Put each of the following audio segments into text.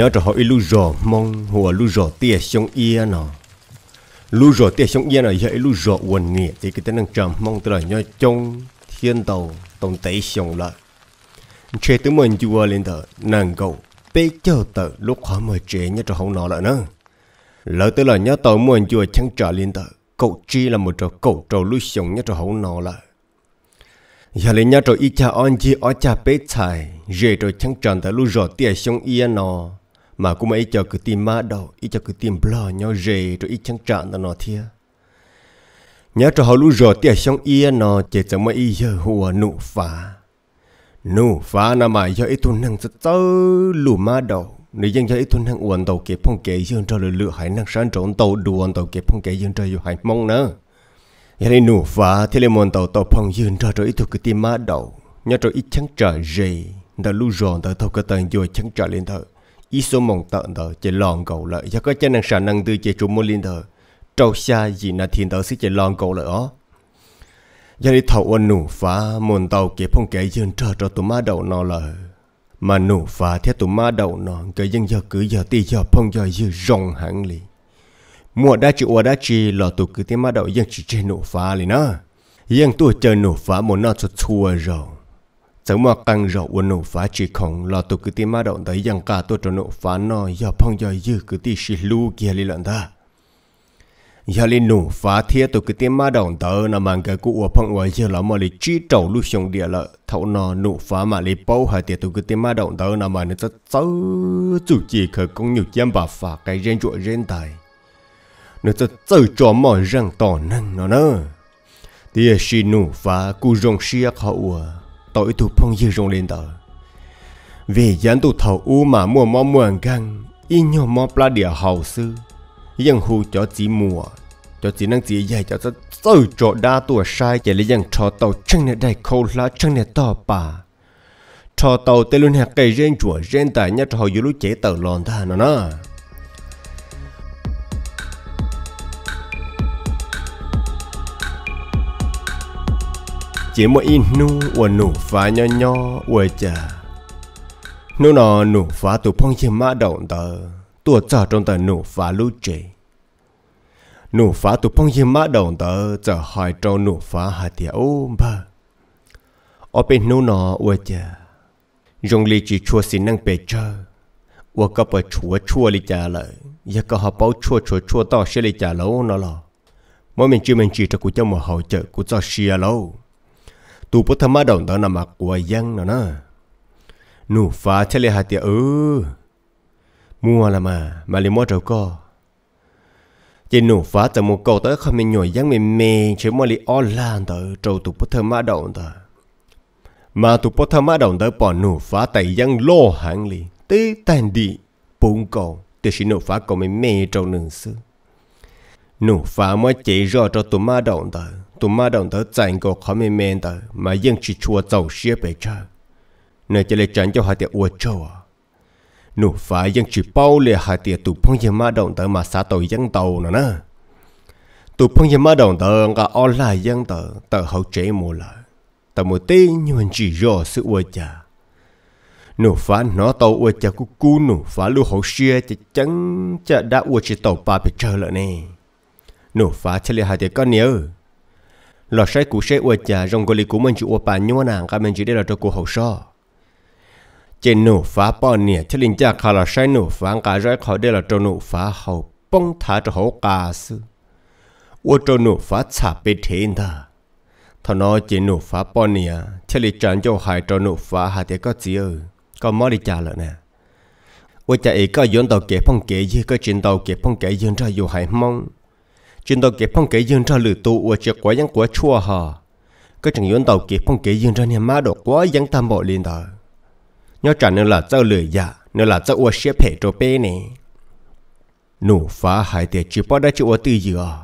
nhớ cho họ lu rò mong hùa lu rò tia xong yên nọ lu rò tia xong yên nọ vậy lu rò quần nghĩa thì cái tên năng trầm mong từ nhớ trong thiên tàu tổng tẩy xong lại chế tứ mình chưa lên tờ nàng cầu bê chờ tờ lúc khó mời chế nhớ cho hông nọ lại nữa lỡ tới là nhớ tàu mình chưa chẳng trả lên tờ cậu chi là một trò cậu trò lu xong nhớ cho hông nọ lại giờ lên nhớ cho ít cha anh chị ở cha bê tài rể trò chẳng trả tới lu rò tia xong yên nọ mà cũng mấy cho cứ tìm má đầu ý cho cứ tìm bờ nhau rề rồi ý chẳng trạng là nó thia nhớ cho họ lũ rò tiệt xong ia nó chỉ chẳng mấy giờ hùa à nụ phá nụ phá nà mà cho ít tuần năng rất tớ lũ má đầu nếu dân cho ít tuần năng uẩn tàu kẹp phong kẹp dương cho lừa lừa hải năng sáng trộn tàu đuôn tàu kẹp phong kẹp dương cho yêu hải mong nữa giờ đây nụ phá thì lên mòn tàu tàu phong dương cho rồi ít tuần cứ tìm má đầu nhớ cho ít chẳng trở rề đã lũ rò đã tàu cái tầng rồi chẳng trả lên thở số mong tận đó chỉ lon cầu lợi cho có chân năng sản năng tư chỉ chúng mua linh thờ trâu xa gì là thiên tớ sẽ chỉ lon cầu lợi ó giờ đi thầu ôn nụ phá môn tàu kế phong kế dân trở cho tụi má đầu nó là mà nụ phá theo tụi má đầu nó cái dân giờ cứ giờ tì giờ phong giờ dư rong hẳn lì mùa đá chữ ua đá chi là tụi cứ tiếng má đầu dân chỉ trên nụ phá lì nó dân tôi chơi nụ phá một nó cho chua rồi สมกังรอวนฟ้าจีของลอตุกติมาดอนแต่ยังกาตัวจนฟ้านอยาพงยายืกติชิลูเกียลิลันดายาลินูฟ้าเทียตุกติมาดอนแต่นามังกกูอวพงอวยเยลมอลิจีเจ้าลูกชงเดียละเท่านอนูฟ้ามาลิปูหาเตียตุกติมาดอนแต่นามันจะเจ้าจุจีเคยกงอยู่ยามบาฟ้าไกเรนจวเรนตายนึกจะเจ้าจอมมอเรื่องต่อนั่นเนาะเนอะเตียชินูฟ้ากูรงเชียเขาอว Tội tu phong dư rung lên tờ Vì dân tu thầu u mà mua mò muộn găng Y nhô mò pla địa hậu sư Dân hù cho chỉ mùa Cho chỉ năng chỉ dạy cho cho Sơ chỗ đa tùa sai Chạy lý dân cho tàu chân nè đầy khâu lá chân nè to bà cho tàu tê luôn hạt cây rên chùa rên tài nhá trò hậu dư lúc chế tàu lòn ta nó nà chỉ một in nu ua nụ phá nho nho ua chà nụ nọ nụ phá tụ phong chim mã động tờ tụ trở trong tờ nụ phá lũ trì nụ phá tụ phong chim mã động tờ trở hỏi trâu nụ phá hà tìa ô bờ ở bên nụ nọ ua chà dùng lý chỉ chua xin năng bề chờ ua cấp bờ chua chua lý chà lời giờ có họ bảo chua chua chua to sẽ lý chà lâu nọ lò mỗi mình chỉ mình chỉ cho cụ cho một hậu trợ cụ cho xìa à lâu tuputama đồng tao nằm mặc của dân nó nó nụ phá chả lệ hạt tiệt ư mua là mà mà lấy mua trâu co chỉ nụ phá từ một cầu tới không mình nhồi dân mình mê chứ mà lấy o lan tới trâu tuputama đồng ta mà tuputama đồng tới bỏ nụ phá tại dân lô hàng li tê tàn đi bụng cầu từ xin nụ phá cầu mình mê trâu nương xưa nụ phá mới chỉ rõ cho tụi ma đồng tới tu ma đồng thở dành của khó mê mê tờ mà dân chỉ chua dầu xia bề chờ nơi chỉ lệ chẳng cho hai tiệt ua châu à nụ phải dân chỉ bao lệ hai tiệt tu phong dân ma đồng thở mà xa tội dân tàu nữa nè tu phong dân ma đồng thở ngà o là dân tờ tờ hậu chế mù lại tờ một tí nhưng mình chỉ rõ sự ua chà nụ phá nó tàu ua chà cú cú nụ phá lưu hậu xia chà chẳng chà đã ua chỉ tàu ba bề chờ lại nè nụ phá chà lệ hai tiệt con nhớ lọ sai cú sai ua chả rong goli cú mình chịu ua bà nhua nàng cả mình chỉ để là cho cú hậu so trên nụ phá bò nè chỉ linh cha khá lọ sai nụ phá cả rồi khỏi để là cho nụ phá hậu bông thả cho hậu cả sư ua cho nụ phá chả bê thiên ta thằng nó trên nụ phá bò nè chỉ linh chán cho hai cho nụ phá hạt thế có gì ư có mò đi trả lợn nè ua chả ấy có yến tàu kẹp phong kẹp gì có trên tàu kẹp phong kẹp yến ra dù hại mong trên tàu kế phong kế dương ra lử tụ ở chiếc quá giang quá chua hờ cái chẳng yến tàu kế phong kế dương ra nhà má đổ quá giang tam bộ lên đó nhớ trả nữa là tàu lử dạ nữa là tàu ở xe phe trô pê nè nụ phá hải tiệt chỉ bỏ đã chịu ở tư dựa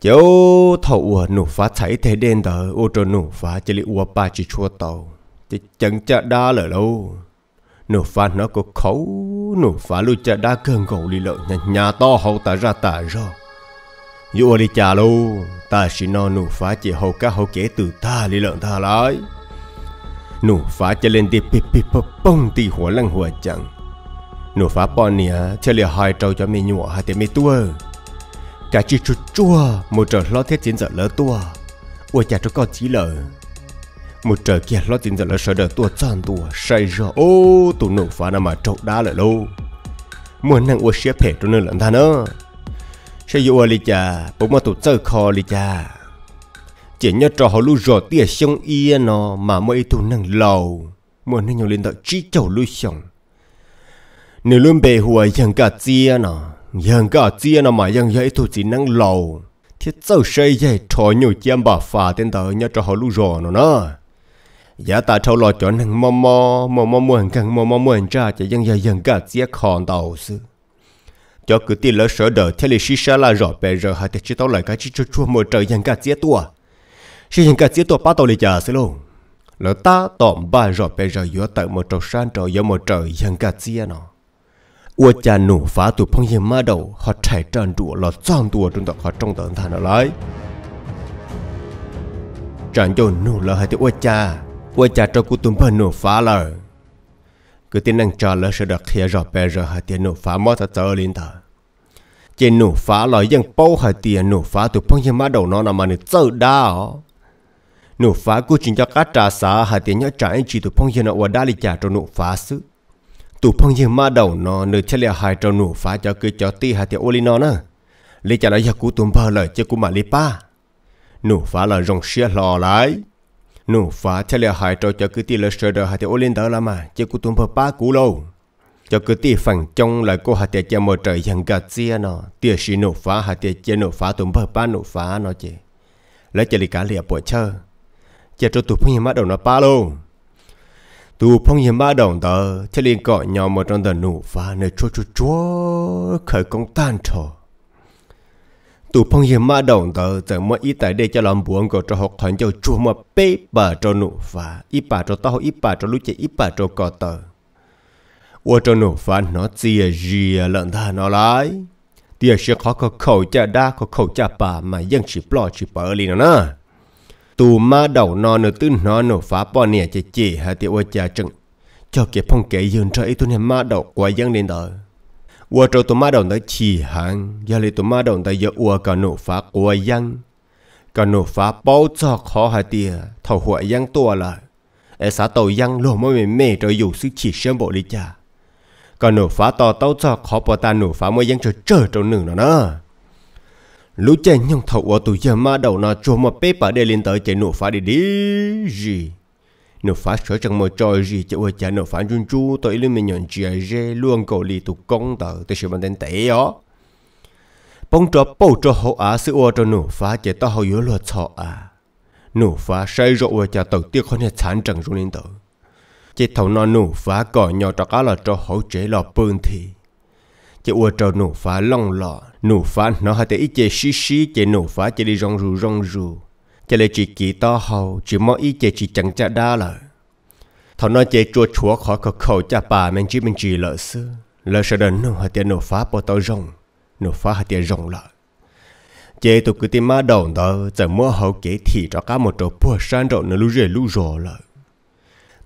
cháu thầu ở nụ phá thấy thế đen đó ô trô nụ phá chỉ li ua ba chỉ chua tàu chỉ chẳng chả đa lỡ lâu nụ phá nó có khấu nụ phá lu chả đa cơn gầu li lợ nhà nhà to hậu ta ra ta rồi dù đi chà lu ta chỉ nó nụ phá chỉ hậu cá hậu kế từ ta đi lợn ta lại nụ phá cho lên đi pip pip bông tì หัวลังหัวจังหนูฟ้าปอนเนี่ยเฉลี่ยหอยเจ้าจะมีหนัวหาแต่ไม่ตัวกะจีชุดจัวมูเจอล้อเทศจินเจอเลอตัวอวดจ่าทุกก็จีเลยมูเจอเกียร์ล้อจินเจอเลอเสดตัวจอนตัวใส่รอโอ้ตัวหนูฟ้าน่ะมาจกด้าเลยลูกเหมือนนางอวดเสียเพจตัวนึงหลังท่านเนอะ sẽ yêu lì cha bố mà tụt chơi khó lì cha chỉ nhớ trò họ lưu rò tia xong yên nó mà mỗi tụ năng lầu muốn nên nhau lên đợi chỉ chầu lưu xong nếu luôn bề hùa dân cả chia nó dân cả chia nó mà dân dạy tụ chỉ năng lầu thì cháu sẽ dạy trò nhau chiếm bà phà tên tờ nhớ trò họ lưu rò nó nó giá ta trâu lo cho năng mò mò mò mò muộn càng mò mò muộn cha, chỉ dân dạy dân cả chia khòn tàu xưa cho cứ tiền lỡ sở đỡ theo lịch sử là rõ bề giờ hai tay chỉ tao lại cái chỉ cho chua một trời dành cả chết tua chỉ dành cả chết tua bắt tao lịch trả xí luôn lỡ ta tóm ba rõ bề giờ giữa tại một trầu san trầu giữa một trời dành cả chết nó ua cha nổ phá tụ phong hiểm ma đầu họ chạy tràn trụ lọt trong tụ trong tộc họ trong tận thà ở lại tràn cho nổ lỡ hai tay ua cha ua cha cho cú tụm phần nổ phá lời cứ tin năng trả lỡ sẽ được thiệt rõ bề rồi hạt tiền nụ phá mất ta trở lên ta trên nụ phá lời dân bao hạt tiền nụ phá tụi phong nhiên má đầu nó nằm mà nụ trở đa nụ phá cứ chỉnh cho cá trà xá hạt tiền nhớ trả anh chị tụi phong nhiên nó ở đa lì trả cho nụ phá sức tụi phong nhiên má đầu nó nửa chết lẹ hại cho nụ phá cho cứ cho ti hạt tiền ô li nó nè lý trả lời giờ cú tụm bờ lời chứ cú mà lý pa nụ phá là rồng xia lò lại nụ phá theo lệ hải trò cho cứ ti là sợ đời hạt thì ô lên đó là mà chứ cứ tụm pa cú lâu cho cứ ti phẳng trong là cô hạt tiệt cha một trời chẳng gạt xia nó tiệt xì nụ phá hạt tiệt cho nụ phá tụm pa nụ phá nó chị lấy cho lì cá lìa bộ chơi chỉ cho tụi phong hiểm bắt đầu nó pa lô tụi phong hiểm bắt đầu tờ cho liền gọi nhau một trong đợt nụ phá nơi chua chua chua khởi công tan trò tụ phong hiểm ma đồng tờ giờ mà ít tại đây cho lòng buồn của cho học thành cho chua mà bê bà cho nụ và ít bà cho tao ít bà cho lúc chạy ít bà cho cò tờ ua cho nụ và nó chia gì lợn ta nó lại tiếc sẽ khó có khẩu cha đa có khẩu cha bà mà dân chỉ lo chỉ bờ lì nó nè tù ma đầu nó nửa tư nó nổ phá bò nè chỉ chỉ hà tia ua cha chừng cho cái phong kể dừng cho ít tu này ma đầu quay dân lên đời 我这他妈的在起航，压力他妈的在要我搞努发国样，搞努发包着好还的，头火样多了，哎啥头样罗么没没着有事起身不哩家，搞努发到到着好不但努发么样就这种人了呢。lúc chân nhung thầu của tụi giờ ma đầu nó cho một bếp bà để lên tới chạy nổ phá đi đi gì nó phá sở chẳng mà trời gì chứ ôi chả nó phá run chu tôi lên mình nhận chia rê luôn cầu lì tục công tờ tôi sẽ bằng tên tệ đó bóng trò bầu trò hậu á sư ô trò nổ phá chỉ tao hậu yếu luật sọ à nổ phá say rộ ôi chả tàu tiếc con hết chán chẳng run lên tờ chỉ thầu nó nổ phá cỏ nhỏ trò cá là trò hậu chế lò bơn thì chỉ ua trò nổ phá long lọ nổ phá nó hay tới ít chế xí xí chế nổ phá chế đi rong rù rong rù chỉ lẽ chỉ kỳ to hầu chỉ mong ý chả chỉ chẳng chả đa lợi thọ nói chả chua chúa khỏi khẩu khẩu cha bà mình chỉ mình chỉ lỡ sư lỡ sợ đến nó hạt tiền nổ phá bỏ tao rồng nổ phá hạt tiền rồng lợi chả tụ cứ tìm má đầu đó giờ mua hậu kế thì cho cả một chỗ bùa san rộng nó lú rề lú rồ lợi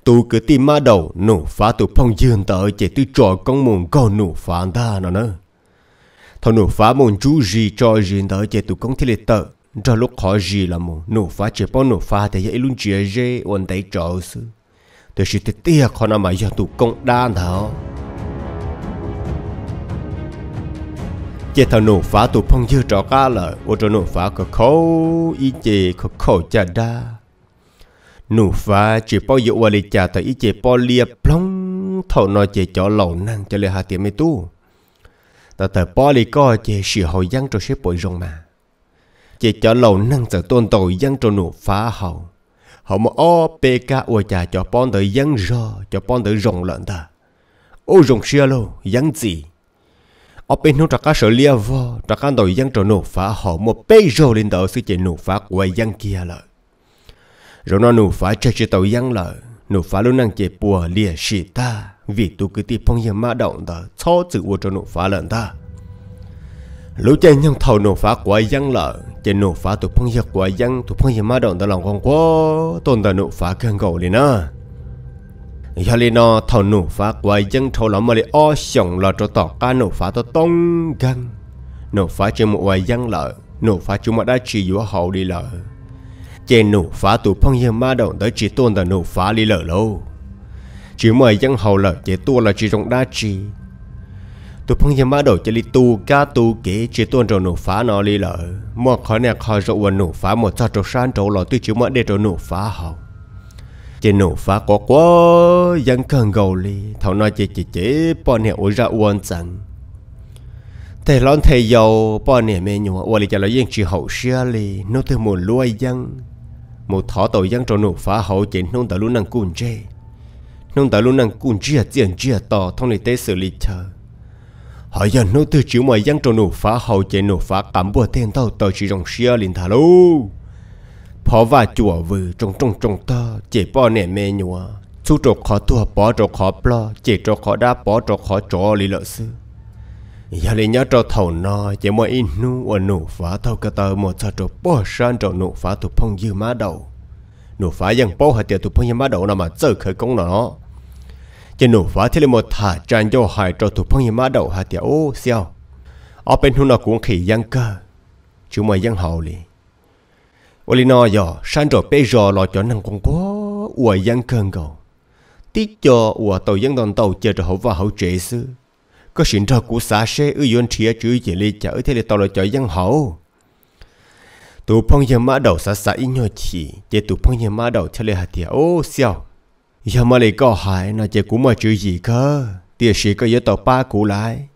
tụ cứ tìm má đầu nổ phá tụ phong dương tớ chả tụ trò công mồm con nổ phá ta nó nữa thọ nổ phá mồm chú gì cho gì tớ chả tụ công thế lệ tờ cho lúc khó gì là mù nụ phá chế bao nụ phá thì dễ luôn chia dễ ổn tay trò sư tôi chỉ tiếc tiếc khó nào mà giờ tụ công đan thảo chế thằng nụ phá tụ phong dư trò cá là ô cho nụ phá có khâu y chế có khâu chả đa nụ phá chỉ bao giờ qua đi chả tại y chế bao lia plong thầu nói chế cho lẩu năng cho lê hà tiệm mê tu ta tờ bao đi co chế sĩ hồi giang cho xếp bội rồng mà chỉ cho lầu năng sở tôn tội dân trò nụ phá hậu họ mà o pk ua cha cho pon tử dân rò cho pon tử rồng lợn ta ô rồng xia lô dân gì ở bên nó trạc cá sở lia vò trạc cá tội dân trò nụ phá hậu một bê rô lên tờ sư chỉ nụ phá của dân kia lợi rồi nó nụ phá cho chị tội dân lợi nụ phá luôn năng chỉ bùa lia xì ta vì tu cứ tiếp phong dân ma động ta cho chữ ua cho nụ phá lợn ta lũ chơi nhân thầu nổ phá của dân lợ chơi nổ phá tụ phong giặc của dân tụ phong giặc ma động tao lòng con quá tôn tao nổ phá cơn gầu liền á giờ lên nó thầu nổ phá của dân thầu lắm mà lại o sòng là cho tỏ ca nổ phá tao tông gan nổ phá chơi một vài dân lợ nổ phá chúng mà đã chỉ giữa hậu đi lợ chơi nổ phá tụ phong giặc ma động tới chỉ tôn tao nổ phá đi lợ lâu chỉ mời dân hậu lợ chỉ tua là chỉ trong đa chỉ tu phong nhà má đầu chơi li tu cá tu kỹ chỉ tuôn rồi nổ phá nó li lợ một khỏi nè khỏi rồi quần nổ phá một sao trâu san trâu lọ tuy chịu mất để rồi nổ phá họ chỉ nổ phá quá quá dân cần gầu li thảo nói chỉ chỉ chỉ bọn nè ôi ra uốn chẳng thế lon thế giàu bọn nè mẹ nhụa uốn li cho nó dân chỉ hậu xia li nó từ một lối dân một thọ tàu dân trâu nổ phá hậu chỉ nông tàu luôn năng cùn chê nông tàu luôn năng cùn chia chuyện chia to thông lý tế xử lý chờ họ giờ nô tư chịu mọi dân trò nổ phá hậu chạy nổ phá cắm bùa tên tàu tàu chỉ rong xia lên thả lô họ và chùa vừa trong trong trong tơ chạy bỏ nẻ mẹ nhua chú trò khó tua bỏ trò khó bò chạy trò khó đá bỏ trò khó trò lì lợ sư giờ lên nhớ trò thầu nò chạy mọi in nu ở nổ phá thâu cả tờ một trò trò bỏ san trộn nổ phá tụ phong dư má đầu nổ phá dân bỏ hạt tiệt tụ phong dư má đầu nằm ở chơi khởi công nó chỉ nổ phá thế là một thả tràn cho hải cho thủ phong như má đầu hả tiểu ô xeo ở bên hôm nào cũng khỉ giang cơ chú mày giang hậu lì ô lì nó giờ san rồi bây giờ lo cho năng con quá ủa giang cơn cầu tí cho ủa tàu giang đoàn tàu chờ cho hậu và hậu trễ sư có xin ra của xã xe ư yon chia chữ chỉ lì chở thế là tàu lo cho giang hậu tụ phong như má đầu xã xã ít nhỏ chỉ chế tụ phong như má đầu thế là hả tiểu ô oh, xeo giờ mà lại có hại là chè cũng mà chữ gì cơ tia sĩ có giờ tàu ba cũ lại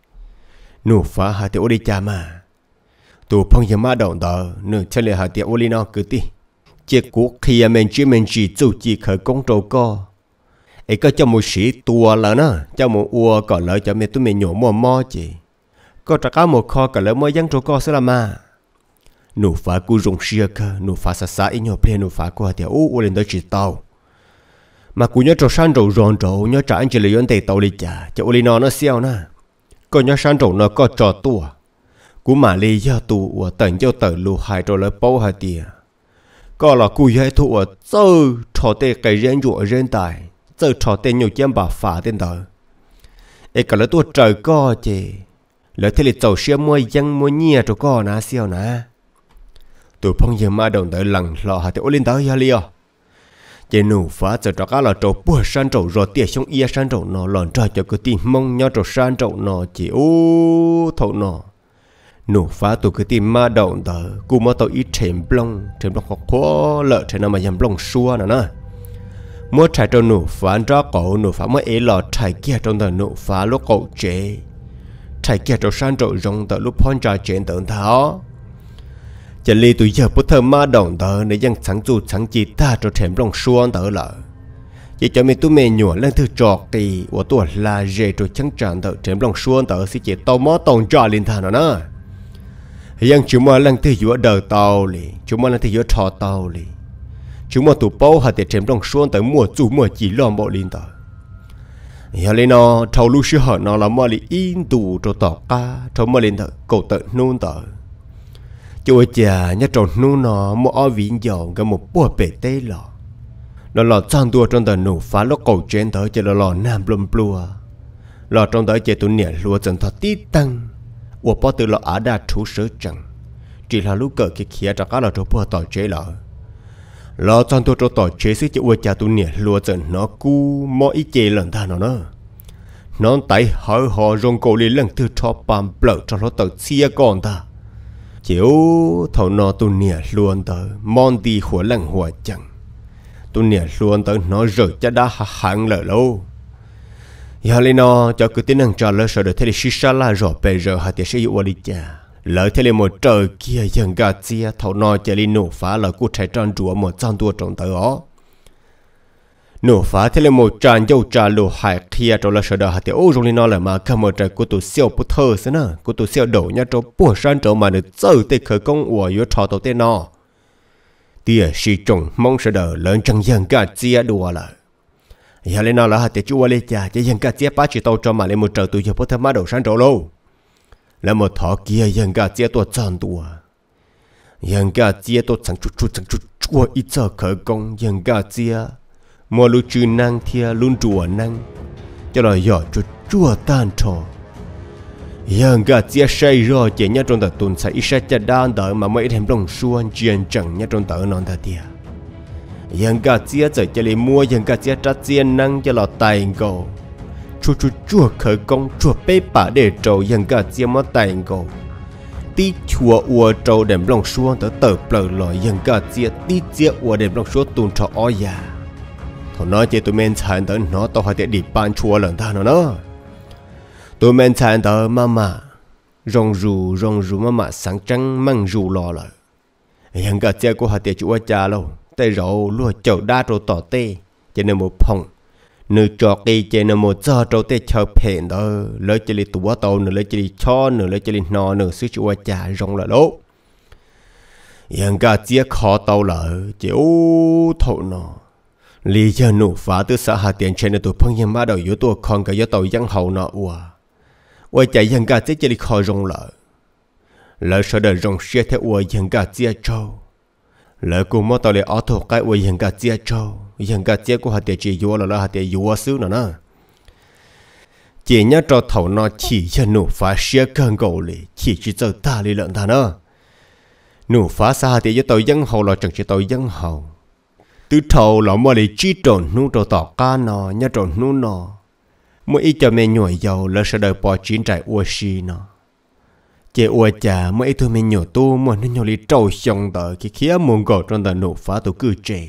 nụ phá hạ tiêu đi cha mà tụ phong giờ mà động tờ nửa chân lại hạ tiêu ô đi nó cứ ti chè cũ khi mình chỉ mình chỉ chủ chỉ khởi công trâu co ấy có cho một sĩ tua lỡ nó cho một ua cỏ lỡ cho mình tôi mình nhổ mò mò chị có trả cá một kho cả lỡ mới dăng trâu co sẽ là mà nụ phá cú rồng xia cơ nụ phá xa xa ít nhỏ plei nụ phá của hà tiêu ô ô lên tới chỉ tàu mà cú nhớ trâu san trâu ròn trâu nhớ trả anh chỉ lấy yon tề tàu đi chả cho oli nó nó xiao na có nhớ san trâu nó có trò tua cú mà li do tu ở tận cho tờ lù hai trò lấy bao hai tiền có là cú nhớ thu ở zơ trò tề cái rèn ruộng rèn tài zơ trò tề nhiều chém bà phá tiền đó ấy cả là tua trời co chê lỡ thế là tàu xe mua dân mua nhia trâu co na xiao na tụi phong giờ ma đồng tới lần lò hạt tụi oli tới ya liò chỉ nụ phá cho trò cá là trâu bùa san trâu rồi tiệt xuống yên san trâu nó lòn trời cho cứ tìm mong nhau trâu san trâu nó chỉ ô thầu nó nụ phá tụ cứ tìm ma động tờ cú mà tàu ít thèm blong thèm blong khó khó lợ thèm nào mà dầm blong xua nữa nè mua trái trâu nụ phá cho cổ nụ phá mới ế lọ trái kia trong tờ nụ phá lúc cổ chế trái kia trâu san trâu rong tờ lúc phong trà chuyện tận tháo chỉ lì tụi giờ bố thơ ma đồng tờ Nếu dân sáng dù sáng chỉ ta cho thèm lòng xuân tờ lỡ Chỉ cho mình tụi mẹ nhỏ lên thư trọt thì Ủa tụi là dễ rồi chẳng tràn tờ thèm lòng xuân tờ Sẽ chỉ tàu mó tông trò lên thà nó nè Dân chúng mà lần thư giữa đời tàu lì Chúng mà lần thư giữa trò tàu lì Chúng mà tụi bố hạt để thèm lòng xuân tờ mùa chủ mùa chỉ lòng bộ lên tờ giờ lên nó thầu lưu sư hở nó là mò lì in tù cho tỏ ca thầu mò lên thở cầu tận nôn tờ Chú chà nhá trộn nụ nó mô ở vĩnh dọn gần một bùa bể tê lọ. Nó lọ chọn tua trong tờ nụ phá lọ cầu trên tới cho lọ lọ nam blum blua. Lọ trong tới chế tu nẻ lúa chân thật tít tăng. Ủa bó từ lọ ở đa trú sớ chẳng. Chỉ là lúc cờ kia kia cho các lọ trô bùa tỏi chế lọ. Lọ chọn tua trô tỏi chế sức chế ua chà tu nẻ lúa chân nó cu mô ý chế lần thà nó nó, nó tay hỏi họ rong cổ lên lần thứ cho bàm bờ cho nó tờ xia còn ta chiếu thầu nó tu nia luôn tờ mon tì hủa lăng hủa chẳng tu nia luôn tờ nó rồi cha đã hàng lỡ lâu giờ lên nó cho cứ tin năng cho lỡ sợ được thế thì shisha la rõ bây giờ hạt tiền sẽ yêu đi cha lỡ thế là một trời kia dần gạt chia thầu nó chơi lên nổ phá lỡ cú trái tròn rùa một trăm tua trồng tờ ó nổ phá thế là một tràn dâu trà lù hải kia rồi là sợ đỡ hạt tiêu rồi nó là mà cầm một trời của tụ siêu bút thơ thế nè của tụ siêu đổ nhá chỗ bùa san chỗ mà được giờ tê khởi công ủa yếu trò tàu tê nọ tia sĩ trùng mong sợ đỡ lớn chẳng dân cả chia đùa là giờ lên nó là hạt tiêu chúa lên cha chỉ dân cả chia ba chỉ tàu cho mà lên một trời tụ giờ bút thơ má đổ san chỗ lâu là một thọ kia dân cả chia tụ tròn đùa dân cả chia tụ chẳng chút chút chẳng chút chúa ít giờ khởi công dân cả chia mua lu chư năng thia luôn rùa năng Cho là giỏ cho chua tan trò Yang gà chia say rồi chỉ nhá trong tờ tuần sẽ ít sẽ đan tờ mà mấy thêm đồng xuân chuyện chẳng nhá trong tờ non tờ tia Yang gà chia giờ chè lì mua yang gà chia trát chia năng cho là tài cầu Chua chua chua khởi công chua bê bả để trầu yang gà chia mất tài cầu tí chùa ua trâu đệm lòng xuống tới tờ bờ lòi dân cả chia ti chia ua đệm lòng xuống tùn cho ó già nó chê tụi mình chán tớ nó to hỏi tiện đi bàn chua lần ta nó nó tụi mình chán tớ mà mà rong rù rong rù mà mà sáng trắng măng rù lò lợ hiện cả chê của hỏi tiện chúa cha lâu tay rậu lúa chậu đa rồi tỏ tê cho nên một phòng nữ trọt đi chế nên một giờ trâu tê chờ phèn đó lấy chê li tụa tàu nửa lấy chê li cho nửa lấy chê li nò nửa sứ chúa cha rong lợ lỗ hiện cả chê khó tàu lợ chê ô thổ nó lý do nụ phá từ xã Hà Tiền trên tụ phong nhân má đầu yếu tụ còn cả do tàu dân hậu nọ ua. Ua chạy dân gà chết chỉ đi khỏi rồng lợ. Lỡ sợ đời rồng xe theo ua dân gà chia châu, Lỡ cùng mất tàu lệ ó thuộc cái ua dân gà chia châu, Dân gà chia của Hà Tiền chỉ yếu là lỡ Hà Tiền yếu xứ nữa nè. Chỉ nhớ cho thầu nó chỉ cho nụ phá xe cơn cầu lì chỉ chỉ cho ta lì lợn ta nữa. Nụ phá xa Hà Tiền cho tàu dân hậu là chẳng chỉ tàu dân hậu từ thầu lọ mua lấy chi trộn nu trộn tỏ ca nọ nhá trộn nu nọ mua ít cho mẹ nhồi dầu lỡ sợ đời bỏ chín trại ua xì nọ chế ua chả mua ít thôi mẹ nhồi tu mua nên nhồi lấy trâu xong tờ khi khía muốn gọt trong tờ nụ phá tổ cư chế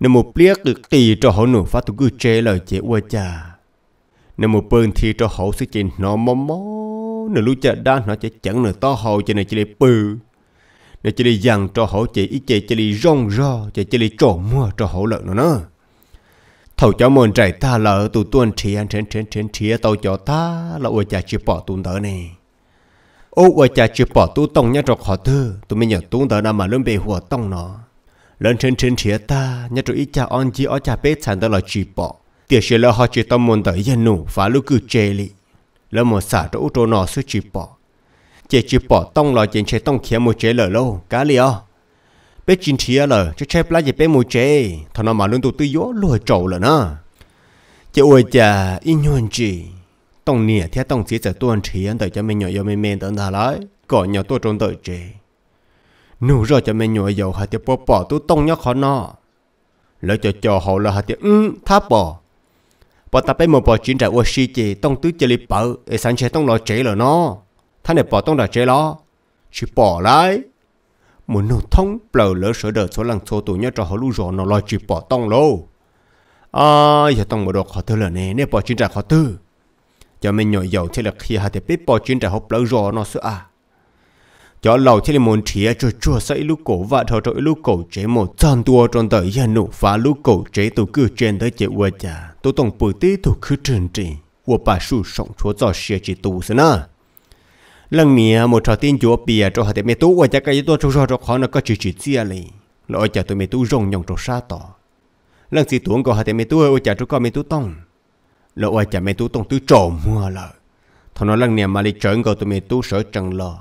nếu một liếc được tì cho hậu nụ phá tổ cư chế lời chế ua chả nếu một bơn thi cho hậu sức chế nó mò mò nếu lúc chả đan nó chế chẳng nửa to hầu cho nên chỉ lấy bự nó chỉ đi dằn cho hổ chỉ ít chỉ chỉ đi rong ro chỉ chỉ đi trộn mua cho hổ lợn nó nữa thầu cho mồn trải ta lỡ tụ tuôn chỉ ăn trên trên trên chỉ tàu cho ta là ôi cha chưa bỏ tuôn tớ này ô ôi cha chưa bỏ tu tông nhá cho khó thư tụi mình nhận tuôn tớ nào mà lớn bề hùa tông nó lớn trên trên chỉ ta nhá cho ít cha on chỉ ở cha bếp sản đó là chỉ bỏ tiệt sẽ là họ chỉ tông mồn tớ dân nụ phá lúc cứ chê lị lỡ một xả chỗ chỗ nó suy chỉ bỏ chỉ chỉ bỏ tông lo chỉ chỉ tông kia một chế lở lâu cá liò bé chín chia lở cho chép lá gì bé một chế thằng nào mà luôn tụ tư gió lùa trầu lở nó chỉ ôi chả in nhuận chỉ tông nè thế tông chỉ sẽ tuôn chia tới cho mình nhỏ yêu mình mềm tận thà lại còn nhỏ tôi trốn tới chế nụ rồi cho mình nhỏ yêu hạt tiêu bỏ bỏ tôi tông nhóc khó nọ lỡ cho cho họ là hạt tiêu ừ tháp bỏ bỏ ta bé một bỏ chín trả ô xí chỉ tông tứ chơi lip bở để sáng chế tông lo chế lở nó tông tông tông là chết lo chỉ chỉ lại muốn nổ số lần tổ nhớ cho cho họ họ họ lưu nó nó à à giờ bộ thưa này chiến chiến thế hạ cho à. lâu thế là muốn chia cho chua xây lúc cổ và thọ trội lúc cổ chế một trăm tua trong tới gia nụ phá lúc cổ chế tổ cứ trên tới chế ua cha tổ tông bự tí tổ cứ trên trị ua bà su sống chúa cho xe chỉ tù xí na lần nè à, một trò tin chúa bìa cho họ để mẹ tú và cha cái tôi cho cho khó nó có chỉ chỉ chia à lì lỗi cha tôi mẹ tú rong nhong trò xa tỏ lần gì tuấn của họ để mẹ tú ôi cha cho con mẹ tú tông lỡ lỗi cha mẹ tú tông tứ trộm mưa lợ thằng nó lần nè mà đi chở ngồi tụi mẹ tú sợ trần lò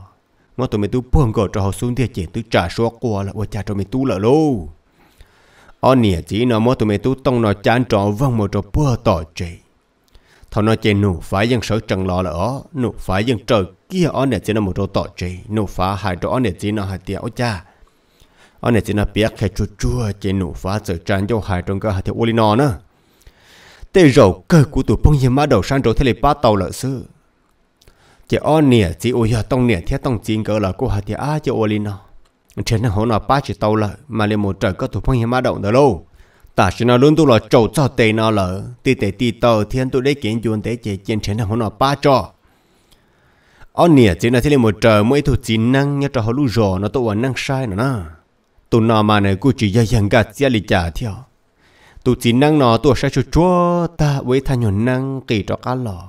ngó tụi mẹ tú buông ngồi cho họ xuống thì chỉ tứ trả số qua là ôi cha cho mẹ tú lợ lô ở nè chỉ nó mó tụi mẹ tú tông nó chán trò văng một trò bữa tỏ chị thằng nó chạy nụ phải dân sợ trần lò là ó nụ phải dân trời kia on nè chena một tọ chế nô phá hai đó on nè chena hai tia ô cha on nè chena biết khai chua chua chế nô phá giờ tràn cho hai trong cái hai tia ô nó nữa tê rầu cơ của tụi bông hiểm má đầu sang rồi thế lại ba tàu lợ sư chỉ on nè chỉ ôi giờ tông nè thế tông chín cỡ là cô hai tia á chơi ô nó trên nó hỗn là ba chỉ tàu lợ mà lên một trời có tụi bông hiểm má động đó lâu ta chỉ nói luôn tụi là trầu cho tê nó lợ tê tê tê tờ thiên tụi đấy kiện chuyện tê chế trên trên nó hỗn là ba cho ở nè chỉ là thế là một trời mới thuộc chín năng nhớ cho họ lú rò nó tôi năng sai nữa na tụi nó mà này cô chỉ dạy dàng gạt gia lì trả theo tụi chín năng nó tụi sẽ cho chúa ta với thanh nhuận năng kỳ cho cá lò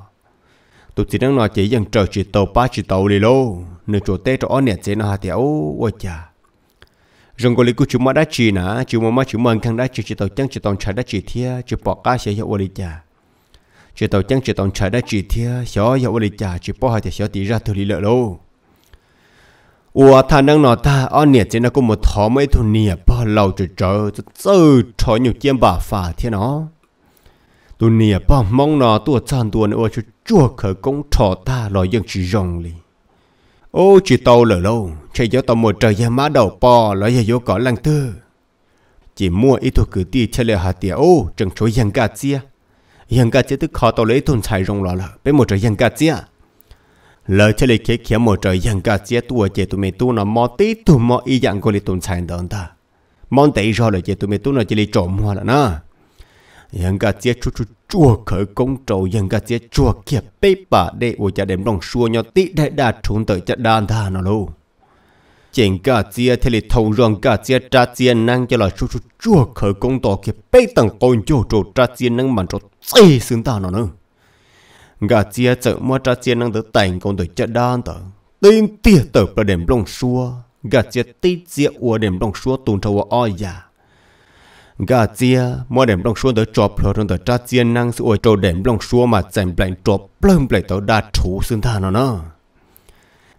tụi chín năng nó chỉ dàng trời chỉ tàu ba chỉ tàu lì lô nửa chỗ tê cho ở nè chỉ nó hạt theo ôi chà rồng cô lì cô chú mà đã chỉ nà chú mà mà chú mừng khang đã chỉ chỉ tàu chẳng chỉ tàu chả đã chỉ thia chỉ bỏ cá sẽ hiệu ôi chà chỉ tàu chẳng chỉ tàu chạy đã chỉ thia xó giờ ôi chả chỉ bỏ hai thì xó tí ra thử lý lợ đâu ủa thà năng nọ ta ăn nhiệt chỉ nó cũng một thò mấy thùng nhiệt à, bỏ lâu chỉ chờ chờ chờ nhiều chiêm bà phà thế nó tụ nhiệt à, bỏ mong nọ tụ chăn tụ nữa chỉ chua khởi công trò ta lo dân chỉ rồng li ô chỉ tàu lợ lâu chạy gió tàu một trời giờ má đầu bò lo giờ gió cỏ lăng tư chỉ mua ít thuộc cử ti chơi lệ hạt tiệt ô chẳng chối dân cả chia ยังกาเจตุขอตัวเลยทุนใช้รงรอละเป็นหมดใจยังกาเจียเลยเฉลยเขียหมดใจยังกาเจียตัวเจตุเมตุนมอตีตุมออีอย่างก็เลยทุนใช้เดินตามอนแต่อีรอเลยเจตุเมตุนจะเลยจมหัวละนะยังกาเจียชุชุชั่วเขยกงโจยังกาเจียชั่วเขียบเป๊ะปะได้โอจะเดมต้องชัวยอติได้ดาชุนเตยจะดานทานนะลูก chỉnh cả chia thì lì thâu rong cả chia trả chia năng cho là chú chú chưa khởi công tỏ kia bê tầng con chỗ chỗ trả chia năng mà chỗ tê xứng ta nó nữa cả chia chợ mua trả chia năng tới tành con tới chợ đan tờ tên tiệt tờ là đềm lòng xua cả chia tê chia ua đềm lòng xua tùn trâu oi già cả chia mua đềm lòng xua tới cho phở trong tới trả chia năng sự ôi trâu đềm lòng xua mà chèm blank trọp plơm blank tới đa chủ xứng ta nó nữa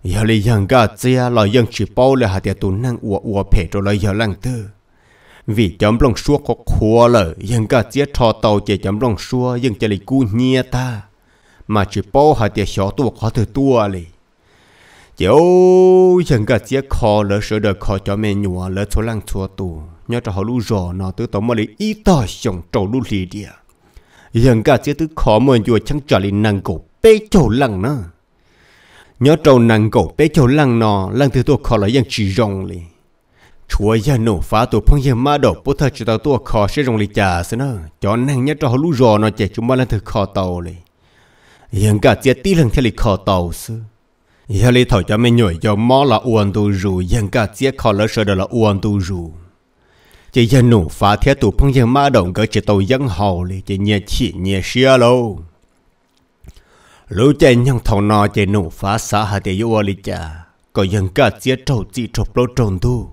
giờ li dân cả chia lo dân chỉ bao là hạt tụ năng ua ua phe rồi lo giờ lăng tư vì chấm lòng xua có khua lợ dân cả chia thò tàu chè chấm lòng xua dân chỉ lì cu nhia ta mà chỉ bao hạt tiệt xó tu khó thử tua li chiếu dân cả chia khó lỡ sợ đời khó cho mẹ nhua lỡ số lăng xua tu nhớ cho họ lu rò nó từ tàu mà li ít to xong trâu lu lì địa dân cả chia từ khó mà nhua chẳng trả lì năng cổ bê chỗ lăng nữa nhớ trâu nàng cổ bé chỗ lăng nọ lăng thứ tôi khó là yang chỉ rong lì. chúa gia nổ phá tụ phong gia ma đổ bố thật cho tao tôi khó sẽ rong lì chả xí nơ cho nàng nhớ trâu lú rò nó chạy chúng ma lăng thứ khó tàu li yang cả chết tí lăng theo li khó tàu xứ giờ li thổi cho mình nhồi cho mò là uẩn tu rù yang cả chết khó lỡ sợ đó là uẩn tu rù chỉ gia nổ phá theo tụ phong gia ma động cỡ chỉ tàu yang hầu li chỉ nhẹ chỉ nhẹ xia lâu lũ chạy nhang thầu nọ chạy nổ phá xã hà tệ yêu lì chả có dân cả chia trâu chỉ trộp lô trồn thu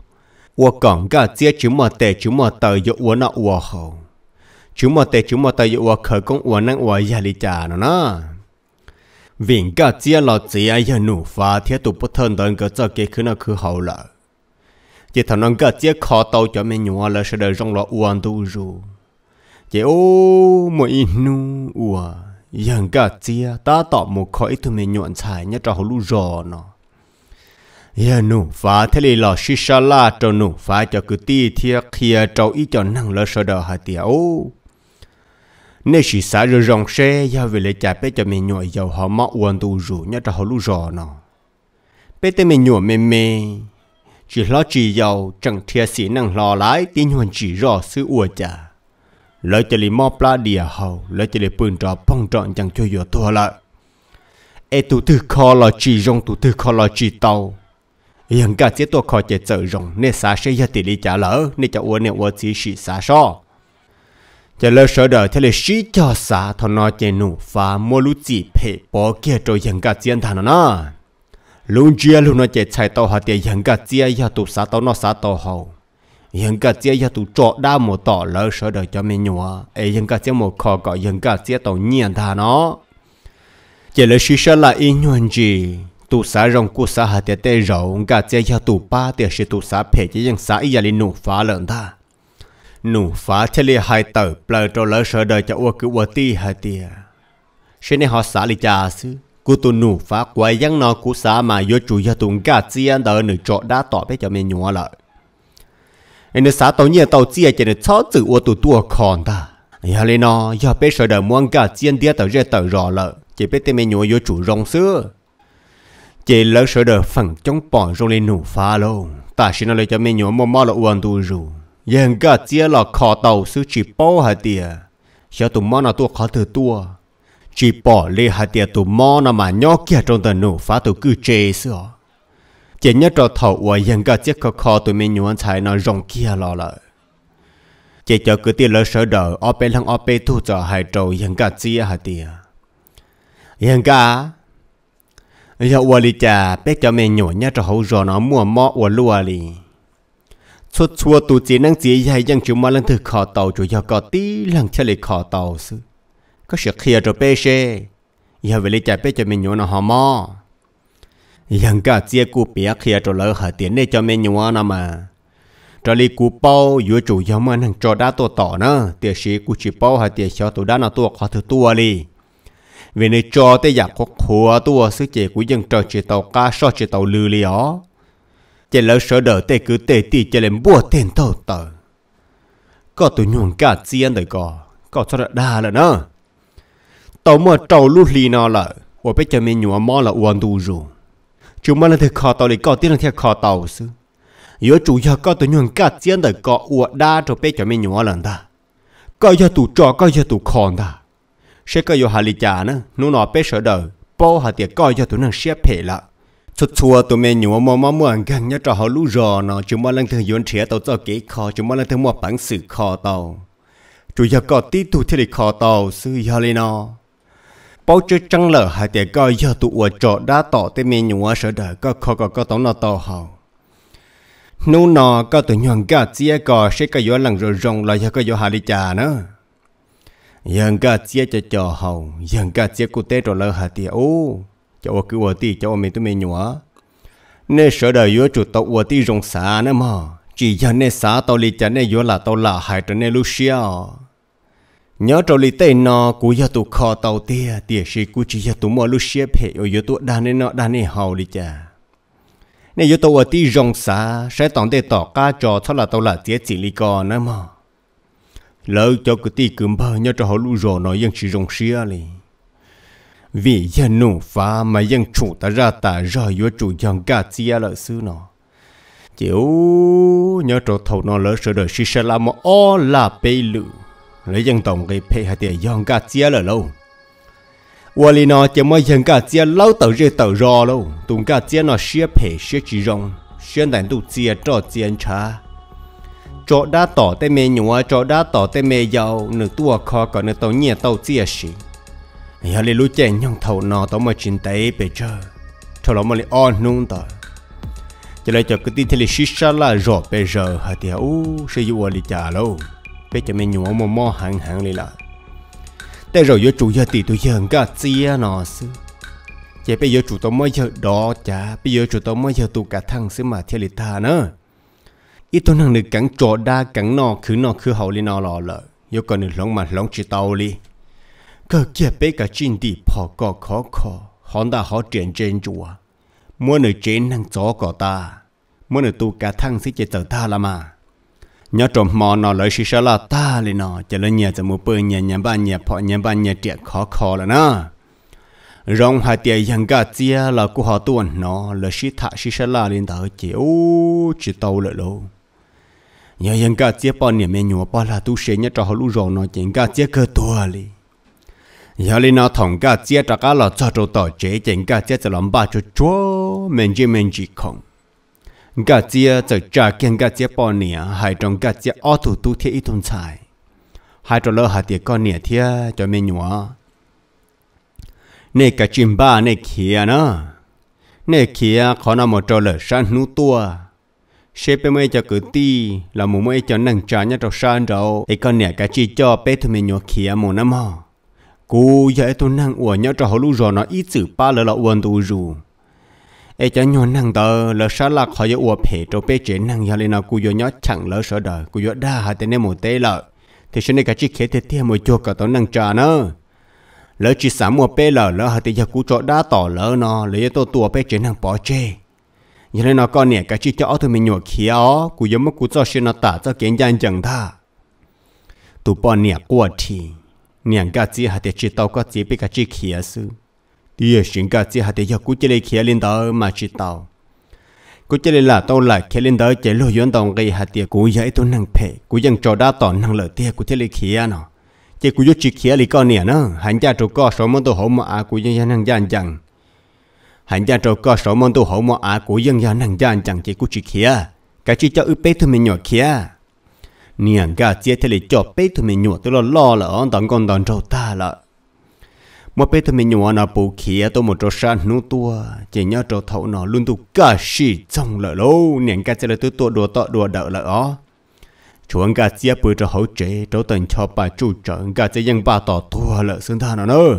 ua còn cả chia chú mà tệ chú mà tờ yêu ua nọ ua hầu chú mà tệ chú mà tờ yêu ua khởi công ua năng ua gia lì chả nó nà vì cả chia lọ chỉ ai yêu nổ phá thiết tụ bất thân đơn cơ cho cái khứ nó khứ hậu lợ chỉ thằng nó cả chia khó tàu cho mình nhua là sẽ đời rong lọ uan tu ru chỉ ô mỗi nu uan ยังกะเจียตาตอบมุขออิทุเมยวนชายเนี่ยจะหลูรอเนาะยันูฟ้าทะเลหล่อชิชาลาจนูฟ้าจะกุตีเทียเคียเจ้าอีจอนั่งเลอสดอหาเตียโอเนชิสาเรรองเชยาเวเลจ่าเปจะเมยวนยาวหอมอวนตูรูเนี่ยจะหลูรอเนาะเปเตเมยวนเมเม chỉ lo chỉ giàu chẳng thiệt sĩ năng lo lái tin hoàn chỉ rõ sự uổng trả ลยจะลีมอปลาเดียเฮาเลยจะลีปืนจอป้องจอนจังช่วยอยู่ตัวละเอตุทึกคอลอจีรงตุทึกคอลอจีเตายังกาเจตัวคอเจเจอรงเนสาเชยติลิจ่าเหลอเนจะอวนเนวสีชีสาชอจะเลิกเสดอทะเลชีจอสาทนอเจนูฟ้ามัวลุจิเพปอเกียโจยังกาเจียนทานนาลุงเจียลุงนอเจใช้ตัวหาเตียยังกาเจียยาตุสาตัวนอสาตตวเฮา yên cả chia ya tu trọ đa một tỏ lỡ sợ đời cho mình nhua ấy yên cả chia một khó có yên cả chia tổ nhiên thà nó chỉ là suy sơ là in nhuận gì tu xã rong cu xã hạt tiệt tê rộng cả chia ya tu ba tiệt sĩ tu xã phe chỉ yên xã ya li nụ phá lợn ta nụ phá thế li hai tờ plơ trọ lỡ sợ đời cho ua cứ ua ti hạt tiệt sẽ nên họ xã li cha sư cú tu nụ phá quay giăng nó cú xã mà vô chủ ya tu cả chia đời nửa trọ đa tỏ bé cho mình nhua lợi nên xã tàu nhiên tàu chia cho được sáu tự ô tụ tua còn ta giờ lên nó giờ bé sợ đời muốn cả chiên địa tàu ra tàu rõ lợ chỉ bé tên mình nhồi vô chủ rong xưa chỉ lỡ sợ đời phẳng chống bỏ rong lên nụ phá luôn ta xin nó lấy cho mình nhồi mua mò là uẩn tu rù giờ cả chia là khó tàu sư chỉ bao hạt tiền giờ tụi mò nó tua khó thử tua chỉ bỏ lê hạt tiền tụi mò nó mà nhóc kia trong tàu nụ phá tụi cứ chê xưa chỉ nhớ trò thầu của dân cả chiếc khó khó tụi mình nhuận chạy nó rồng kia lo lợ chỉ cho cứ tiền lỡ sở đỡ ở bên lăng ở bên thu cho hai trâu dân cả chia hả tìa dân cả giờ ua li cha bé cho mình nhuận nhớ trò hậu rò nó mua mọ ua lua li chút chua tụ chỉ năng chỉ hay dân chúng mà lăng thử khó tàu chủ giờ có tí lăng chơi lại khó tàu sư có sự kia rồi bé xe giờ về li cha bé cho mình nhuận nó họ mò ยังก็เจียกูเปียเขียจเลยหาเตียนได้จะไม่ยัวนะมาจลีกูเป้าอยู่จู่ยามันหังจอด้าตัวต่อนะเตียชีกูชีเป้าหาเตียชอตัวด้านตัวขอถือตัวลีเวในจอแต่อยากขกหัวตัวซื้อเจกูยังจอเจตากาชอเจตาลือเลยอ๋อเจแล้วเสดเตกูเตตีเจเลมบัวเต้นเต่าเต่าก็ตัวหนุ่มกาเจียนเลยก็ก็ชอดาแล้วนะต่อเมื่อเจ้าลูกลีนอละว่าไปจะมีหนัวมอละอวนดูรู chúng mình là thực khó tàu để có tiền là thiệt khó tàu sư yếu chủ yếu có tụi nhuận cả tiền để có uo đa cho bé cho mình nhỏ lần ta có yếu tụ trò có yếu tụ khòn ta sẽ có yếu hà lý trả nữa nó nó bé sợ đời bao hà tiệt có yếu tụi nàng xếp hệ lại chút chua tụi mình nhỏ mà mà muốn gần nhớ trò họ lú rò nó chúng mình lần thường yến trẻ tàu cho kế khó chúng mình lần thường mua bản sự khó tàu chủ yếu có tí tụ thì khó tàu sư yếu lên nó bao chữ trăng lở hai tiệt coi giờ tụ ở chỗ đã tỏ tới mình nhung ở sở đời có khó có có tống nó tàu hậu nô nọ có tụ nhọn cả chia cò sẽ có gió lần rồi rồng là giờ có gió hà đi trà nữa dân cả chia cho cho hậu dân cả chia cụ tế rồi lỡ hai tiệt ô cho cứ ở tì cho mình tụi mình nhung nên sợ đời yếu chủ tộc ở tì rồng xa nữa mà chỉ giờ nên xa tàu đi chả nên yếu là tàu là hai trở nên lúc xia nhớ trâu lì tê nó cú gia tu kho tàu tia tia sĩ cú chỉ gia tu mua lúc xếp hệ ở giờ tụ đan nên nó đan nên hầu đi cha, nên giờ tụ ở ti rong xa sẽ tỏng tê tỏ ca trò thọ là tàu là tiết chỉ lì con nữa mà lỡ cho cái ti cứng bờ nhớ trâu họ lũ rò nó vẫn chỉ rong xía lì vì gia nụ phá mà dân chủ ta ra ta ra yếu chủ dân cả chia lợi sư nó chiếu nhớ trâu thầu nó lỡ sợ đời xí sẽ làm mà o là bê lựu lấy dân tổng cái phê hai tiền dân cả chia là lâu và lì nó chỉ mới dân cả chia lâu tàu rồi tàu rò lâu tụng cả chia nó xia phê xia chỉ rong xia đàn tụ chia trò chia cha chỗ đã tỏ tên mẹ nhúa chỗ đã tỏ tên mẹ giàu nửa tua khó còn nửa tàu nhẹ tàu chia xỉ giờ lì lũ chèn nhông thầu nó tao mà chín tay bây giờ, thầu nó mà lì on nung tao chỉ là cho cái tin thì lì xí xa là rõ bây giờ hả thì u sẽ yêu lì chả lâu เปจะไม่หนัวมมอหางหังเลยล่ะแต่เราอยู่จุยตีตัวยังก็เสียนอซึจะไปอยู่จุตม่เยอะดอจ้าไปอยู่จุตม่เยอะตุกะทั้งซึมาเทลิตาเนอะอีตัวนั่งนึ่งกังจอดากังนอคือนอคือเฮาลีนอหล่อเลยยกก็นหนึ่งหลงมาหลงจิตเอาลีก็เกี่ยไปกับจินดีพอก็ขอขอหอนตาหขาเจรียมเจนจัวเมื่อหนึ่งเจนนั่งจ่อก่อตา เมื่อหนึ่งตัวกระทั่งสิจะเจอท่าละมา nhớ trộm mò nó lấy xí xá là ta lì nó chỉ lấy nhà từ mua bơ nhà nhà ba nhà phọ nhà ba nhà trẻ khó khó là nó rong hai tiền yang cả chia là của họ tuần nó lấy xí thả xí xá là lên thở tới chịu chỉ tàu lại lâu nhớ yang cả chia bao niệm mình nhúa bao là tu sĩ nhớ cho họ lũ rong nó chỉ cả chia cơ tua lì nhớ lên nó thòng cả chia cho cả là cho chỗ tỏ chế chỉ cả chia cho làm ba cho chúa mình chỉ mình chỉ không gà chia trở trả kiện gà chia bò nỉa hai trong gà chia ô thủ tu thiết ít thôn xài hai trong lỡ hà tiệt con nỉa thiết cho mình nhúa này cả chim ba này kia nó này kia khó nào một trò lỡ san nú tua xếp bên mấy cho cử ti là mù mấy cho nâng trả nhá trò san rồi, ấy con nỉa cả chi cho bé thôi mình nhúa kia mù năm hò cú giờ tôi nâng uổng nhá trò hồ lú rồi nó ít chữ ba lỡ lọ uổng tu rồi ai cho nhỏ năng tờ lỡ sợ là họ giờ uổng phê trâu bê chế năng giờ lên nào cú giờ nhỏ chẳng lỡ sợ đời cú giờ đa hà tên em một tế lợ thì sau này cả chiếc khé thế thế một chỗ cả tao năng trà nữa lỡ chỉ sắm một bê lỡ lỡ hà thì giờ cú chỗ đa tỏ lỡ nó lỡ giờ tôi tua bê chế năng bỏ chê như lên nào con nè cả chiếc cho thôi mình nhổ khí ó cú giờ mất cú cho xin nó tả cho kiến gian chẳng tha tụ bỏ nè qua thì nè cả chiếc hà tên chỉ tao có chỉ bê cả chiếc khía sư thì sinh cả chỉ hạt thì giờ cũng chỉ lấy kia lên đó mà chỉ tàu cũng chỉ là tàu là kia lên đó chỉ lo yến đồng gây hạt thì cũng dễ tôi năng phê cũng dần cho đa tỏ năng lợi thì cũng chỉ lấy kia nó chỉ cũng chỉ kia lấy con nè nó hành gia trâu co số món tôi hổ mà à cũng dần năng dần dần hành gia trâu co số món tôi hổ mà à cũng dần năng dần dần chỉ cũng chỉ kia cái chỉ cho ướp bếp thôi mình nhỏ kia niềng cả thì lấy cho bếp thôi mình nhỏ tôi lo lo là ông đàn con đàn trâu ta là mà bây giờ mình nhỏ nó bù kia tôi một chỗ san nút tua chỉ nhớ chỗ thấu nó luôn tu cả sĩ trong lỡ lô niệm cả sẽ là tôi tua đùa tọ đùa đỡ lỡ ó chuẩn cả chia bùi cho hậu chế chỗ tận cho bà chủ trận cả sẽ ยัง bà tọ tua lỡ xương tha nó nữa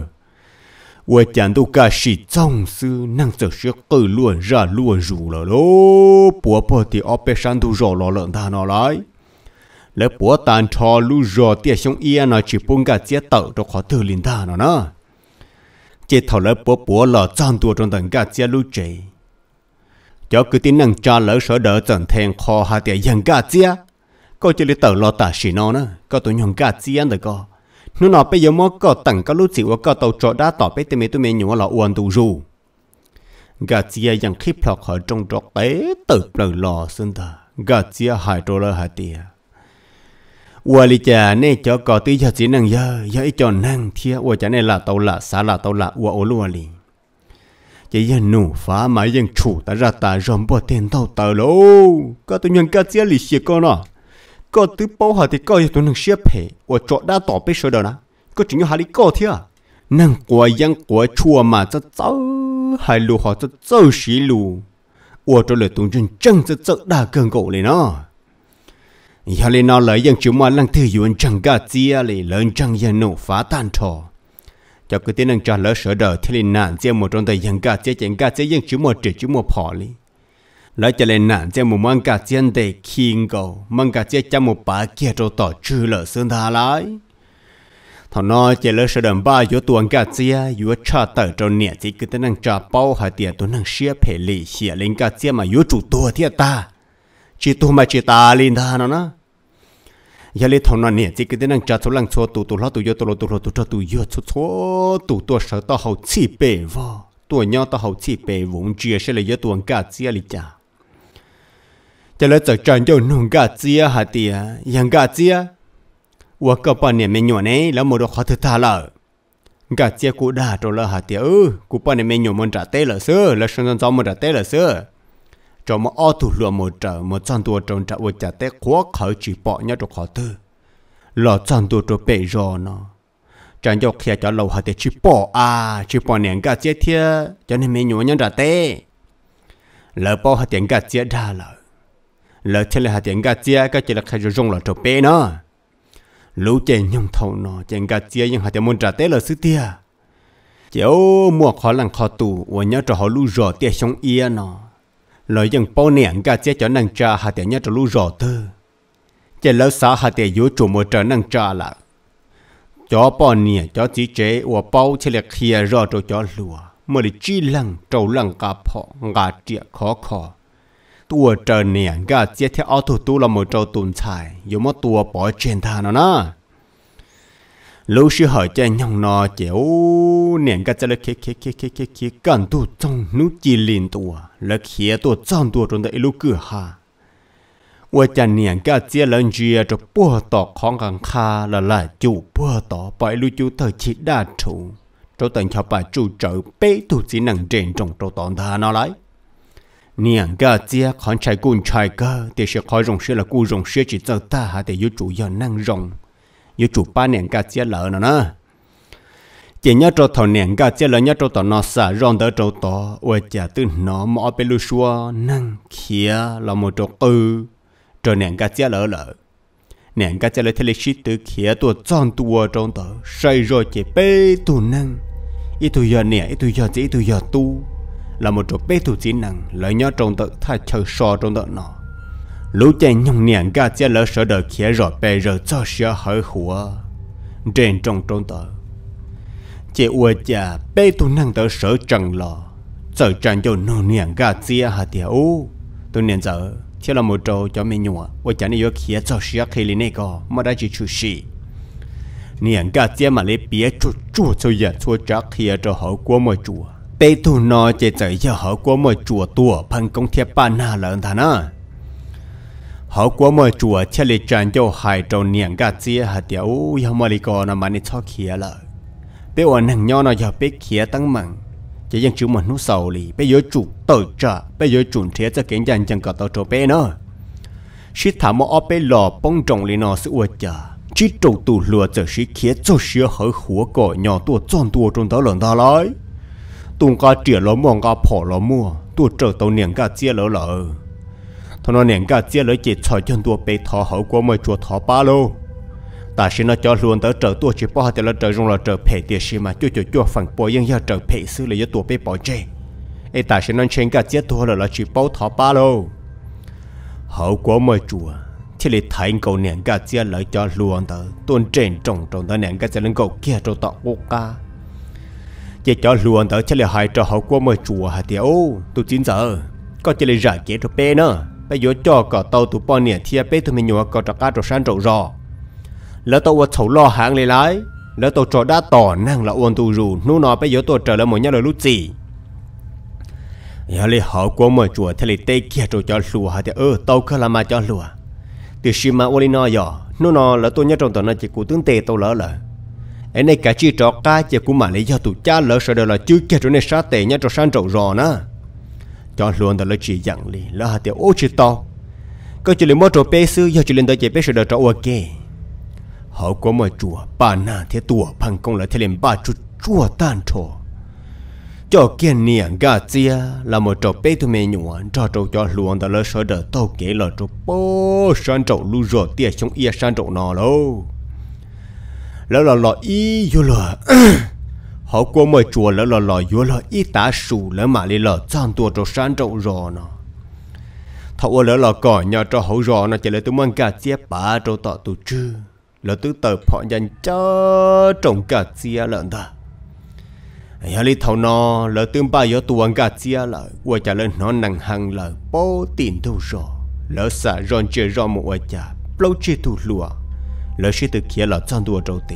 我讲到噶是总是能做些狗乱热乱入了咯，婆婆的阿伯山都绕了冷他那来，来婆单车路绕点上医院那去搬个街道都好头领他了呢。chế thảo lỡ bố bố lỡ chọn tua trong tầng cả chế lưu chế cho cứ tin năng cha lỡ sở đỡ tận thèn kho hạ tiệt dân cả chế có chế lý tờ lo tả xì nó nữa có tụi nhung cả chế anh được co nó nó bây giờ mới có tầng có lúc chịu có tàu trọ đã tỏ bây tụi mình tụi mình nhung là uẩn tù, ru cả chế dân khí plọc ở trong trọ ấy tự lỡ lò xin ta cả chế hại trọ lỡ hạ tiệt ủa ủa ủa lý cho cho cho là là là là xa 我哩家那叫搞对小只能要要一叫能贴，我家那拉到了啥拉到了，我欧罗哩。chỉ dân nụ phá mà dân chủ ta ra ta rộm bỏ tiền tàu tàu lô có tụi nhân cá chia lì xìa con à có tứ bao hà thì coi tụi nâng xếp phê ủa chỗ đã tỏ bế sơ đó nè có chỉ như hà lý có thế à nâng quả dân quả chua mà cho cháu hài lù họ cho cháu xí lù ủa chỗ lời tụi nhân chân cho cháu đã gần gỗ lên nó giờ lên nó lấy dân chúng mà lăng thư yuan chẳng cả chia lì lớn chẳng giờ nụ phá tan trò cho cái tiếng năng trả lỡ sở đời thì lên nạn chia một trong thời dân cả chia chẳng cả chia dân chúng mà chỉ chúng mà bỏ lì lấy cho lên nạn chia một mang cả chia để khiên cầu mang cả chia chăm một bà kia rồi tỏ trừ lỡ sơn tha lái thọ nó chỉ lỡ sở đời ba yếu tuần cả chia yếu trả tờ cho nhẹ chỉ cứ tiếng năng trả bao hai tiền tuần năng xia phải lì xia lên cả chia mà yếu chủ tua thiệt ta chỉ tu mà chỉ ta lên tha nó nó giờ lấy thằng nó chỉ cái năng trả số lăng số tụ tụ lo tụ yo tụ lo tụ lo tụ cho tụ yo số sợ tao hậu chỉ bể vò tụ nhau tao hậu chỉ bể vốn chia sẽ là yo tụ cả chia lì cha giờ lấy tờ trần cho nông cả chia hả tiề yang cả chia và cơ bản nè mình này là một đồ khó thực thà lợ cả chia đã rồi là hả tiề ừ cụ bản nè mình nhỏ muốn trả tê là xưa là sinh ra cháu muốn trả tê là xưa cho mà ô thủ lụa một trở một chăn tua trong trả ô trả tết khó khởi chỉ bỏ nhá cho khó tư lọ chăn tua cho bể rò nó chẳng cho khía cho lâu hạt để chỉ bỏ à chỉ bỏ nén cả chết thia cho nên mình nhớ nhá trả tết lỡ bỏ hạt tiền cả chết ra lỡ lỡ thế là hạt tiền cả chết cái chỉ là khai cho rong lọ cho bể nó lũ chè nhung thâu nó chèn cả chết nhưng hạt tiền muốn trả tết là sứ tia chéo mua khó lằng khó tù và nhớ cho họ lũ rò tia sống yên nó lời dân bao niệm cả chế cho năng trà hà tiền nhất trong lũ rò tư chế lỡ xã hà tiền yếu chủ một trở năng trà là cho bao niệm cho chỉ chế và bao chế là khía rò cho cho lùa mà là chi lăng trâu lăng cả phọ ngà trịa khó khó tua trở niệm cả chế theo auto tu là một trâu tồn tại yếu mà tua bỏ trên thà nó na lúc sư hỏi cha nhong nọ chéo nền cái chơi kia kia kia kia kia kia cần tu trong nút chỉ liền tua là kia tua trong tua trong đấy lúc cửa ha và cha nền cái chơi lần chia cho bùa tọ con gần kha là là chủ bùa tọ bởi lúc chủ chỉ đa chủ cho tận cho bà chủ trợ bế tu chỉ năng trên trong trong toàn thà lại niang ga chia khon chai kun chai ga thì sẽ khói rong sẽ cu rong chỉ tao ta để yêu chủ yêu năng rong như chủ ba nền cả chia lỡ nó nè chỉ nhớ cho thằng nền cả chia lỡ nhớ cho thằng nó xả rong đỡ cho to ôi chả tư nó mỏ bê lu xua năng kia là một chỗ ư cho nền cả chia lỡ lỡ nền cả chia lỡ thế lịch sử từ kia tua tròn tua trong tờ say rồi chỉ bê tu năng ít tuổi giờ nè ít tuổi giờ chỉ ít tuổi giờ tu là một chỗ bê tu chỉ năng lỡ nhớ trong tờ thay chờ so trong tờ nó lũ chạy nhung niệm gà chia lỡ sở đời khía rồi bè rồi cho sửa hở hùa trên trong trốn tờ chị ua chà bê tu năng tờ sở trần lò sở trần cho nô niệm gà chia hà tiểu tôi niệm giờ thế là một trâu cho mẹ nhua ua chả này yêu khía cho sửa khi lên này có mà đã chỉ chú sĩ niệm gà chia mà lấy bia chú chú cho giờ chú chắc khía cho hở của mọi chùa bê tu nó chỉ giờ giờ hở của mọi chùa tua phân công thiệp ba na lợn thà na họ qua mơ chùa chả lì tràn cho hai trâu niệm gà chia hạt tiểu yêu mà lì còn mà nít cho khía lợ bé ổn hàng nho nó giờ bé khía tăng mặn chỉ dân chúng mình nút sầu li, bé giờ chủ tự trả bé giờ chủ thế cho kiến dân chẳng có tao cho bé nữa sĩ thảm mà ở bé lò bông trồng lì nó sự uất chờ chỉ trâu tù lừa giờ sĩ khía cho sĩ hở húa cỏ nhỏ tua tròn tua trong đó lần đó lại tung ca trìa lò mòn ca phỏ lò mua tua trâu tàu niệm gà chia lỡ lỡ 他那年个接了几草就多被他好过没捉他罢喽。但是那家 luôn tới trở tua chỉ bỏ thì là trở dùng là trở phải tiền sĩ mà chú chú chưa phần bỏ nhưng ya trở phải xử lý tua bị bỏ chê. Ê tại sao nó trên cả chết thua là là chỉ bỏ thọ ba lô, Hậu của mời chùa thì lấy thành cậu nén cả chia lợi cho luôn tới tuôn trên trồng trồng tới nén cả chia lên cậu kia trâu tọ quốc ca. Chỉ cho luôn tới chỉ lấy hai cho hậu của mời chùa hả tiêu tôi chín giờ có chỉ lấy giải kế cho bé nữa bây giờ cho cả tàu tụ bao nhiêu thì bây tụi mình nhớ cả trạc cá trọ san trọ rò lỡ tàu vật sầu lo hàng lấy lái lỡ tàu trọ đã tỏ năng là uốn tụ rù nu nó bây giờ tôi trở lại một nhà lời lúc gì giờ lấy họ của mọi chùa thì lấy tay kia trọ cho lùa hả thì ơ tàu khơ làm mà cho lùa từ khi mà uốn nó giờ nu nó lỡ tôi nhớ trong tàu nó chỉ cụ tướng tề tàu lỡ lỡ ấy này cả chi trọ cá chỉ cụ mà lấy do tụ cha lỡ sợ đời là chưa kia trọ này sát tề nhà trọ san trọ rò nữa cho luôn đó là chỉ dặn li là hạt tiêu ô chỉ to có chỉ lên một chỗ bé sư giờ chỉ lên đó chỉ bé sư đó chỗ ok họ có một chùa ba na thế tùa phăng công là thế lên ba chút chùa tan trò cho kiên niệm gà chia là một chỗ bé thu mình nhuận cho trò cho luôn đó là sợ đỡ tàu kế là chỗ bố san trò lu rồi tia xuống ia san trò nọ lâu lâu là lo ý vô lừa họ qua mà chùa lỡ lò lò vô lò y tá sù lỡ mà lì lò chọn tua trâu sáng trâu rò nó thọ qua lỡ lò cỏ nhà cho hậu rò nó chỉ lỡ tụi mang cả chia ba trâu tọ tụ chư lỡ tứ tờ họ dành cho trồng cả chia lợn ta nhà lì thầu nó lỡ tương ba gió tuần cả chia lợ qua trả lên nó nặng hàng lỡ bố tiền đâu rò lỡ xả ròn chơi rò một qua trả lâu chơi tụ lụa lỡ chơi từ kia lỡ chọn tua cho tì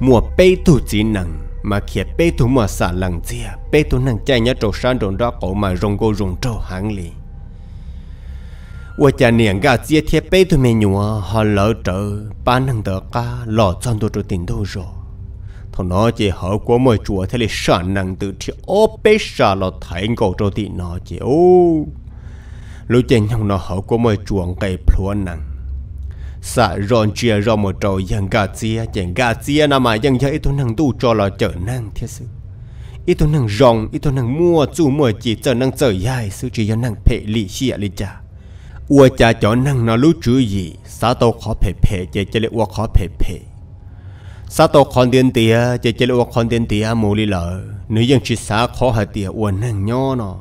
mùa bê tụ chỉ nặng mà khi bê thủ mà xả lần chia bê thủ nàng chạy nhá trâu sang rồng đó cổ mà rồng gô rồng trâu hàng lì và cha niệm gà chia thiệt bê thủ mẹ nhùa họ lỡ trở ba nàng đỡ ca lọ chọn đồ trâu tình đâu rồi thọ nó chỉ hở của mọi chùa thay là xả năng từ thiệt ô bê xả lọ thấy cổ trâu tình nó chỉ ô lúc chạy nhau nó hở của mọi chuồng cây phuôn nàng sa dạ, ron chia ro một trò yang ga chia chẳng ga chia na mà yang ya ít năng tu cho là trở năng thiết sự ít tu rong ít tu mua chu mua chỉ trở năng trở yai sự chỉ năng phệ lì xịa li cha ua cha cho năng na lú chữ gì sa tô khó phệ phệ chỉ chỉ lệ ua khó phệ phệ sa tô con tiền tia, chỉ chỉ lệ ua con tiền tia, mù li lợ nếu yang chỉ sa khó hạt tia ua năng nhó nó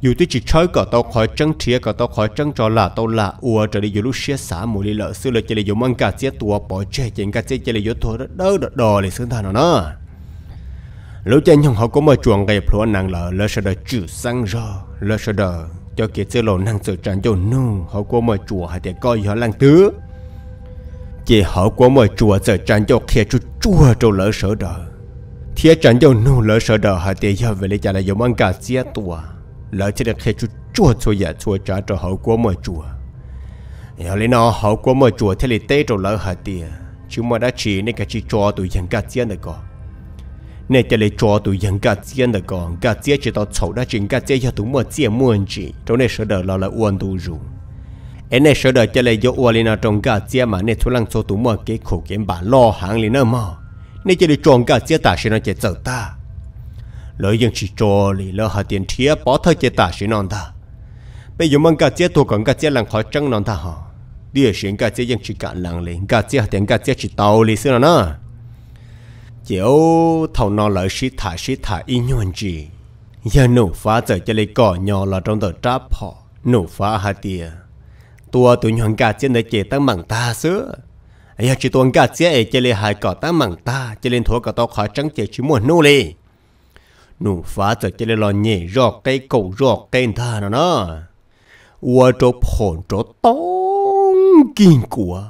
dù tôi chỉ chơi cả tao khỏi trăng thia cả tao khỏi trăng trò là tao là ua trở đi dù lúc xia xả mùi đi lợ xưa là chỉ là dù mang cả chết tua bỏ chơi chỉ cả chết chỉ là dù thua đó đỡ đỡ đò để xương thà nó nó lúc chân nhung họ có mà chuồng gây phlua nàng lợ lỡ sợ đờ chữ sang rò lỡ sợ đờ cho kia chơi lầu nàng sợ tràn cho nu họ có mà chùa hay để coi họ lăng tứ chỉ họ có mà chùa sợ tràn cho kia chú chua cho lỡ sợ đờ thiệt tràn cho nu lỡ sợ đờ hay để giờ về lấy trả lại dù mang cả chết tua lỡ chỉ được khi chú chua chua dạ chua trả cho hậu quả mơ chùa giờ lấy nó hậu quả mơ chùa thế lấy tế cho lỡ hả tìa Chứ mà đã chỉ nên cả chỉ cho tụi dân cả chiến được còn nên chỉ lấy cho tụi dân cả chiến được còn cả chiến chỉ tao xấu đã chính cả chiến cho tụi mơ chiến muôn chỉ trong này sợ đỡ lo là uôn tù rủ em này sợ đỡ chỉ lấy do uôn lên nó trong cả chiến mà nên thua lăng số tụi mơ cái khổ kiếm bản lo hàng lên nó mà nên chỉ lấy tròn cả chiến ta sẽ nó chỉ sợ ta lợi dân chỉ cho lì lỡ họ tiền thiếp bỏ thơ chế tả sĩ non ta bây giờ mang cả chế thuộc còn cả chế lăng khó trăng non ta họ đi ở xuyên cả chế dân chỉ cả lăng lì cả chế tiền cả chế chỉ tàu lì xưa nó chiếu thầu nó lợi sĩ thả sĩ thả y nhuận gì giờ nổ phá giờ cho lấy cỏ nhỏ là trong tờ tráp họ nổ phá hà tia tua tụi nhọn cả chế để chế tăng bằng ta xưa ai chỉ tuần cả chế ấy cho lấy cỏ tăng bằng ta cho lên thua cả tao khó trăng chế chỉ muốn nô lì nụ phá trở chế lò nhẹ rọt cây cầu rọt cây thà nó nó ua trô phồn trô tông kinh của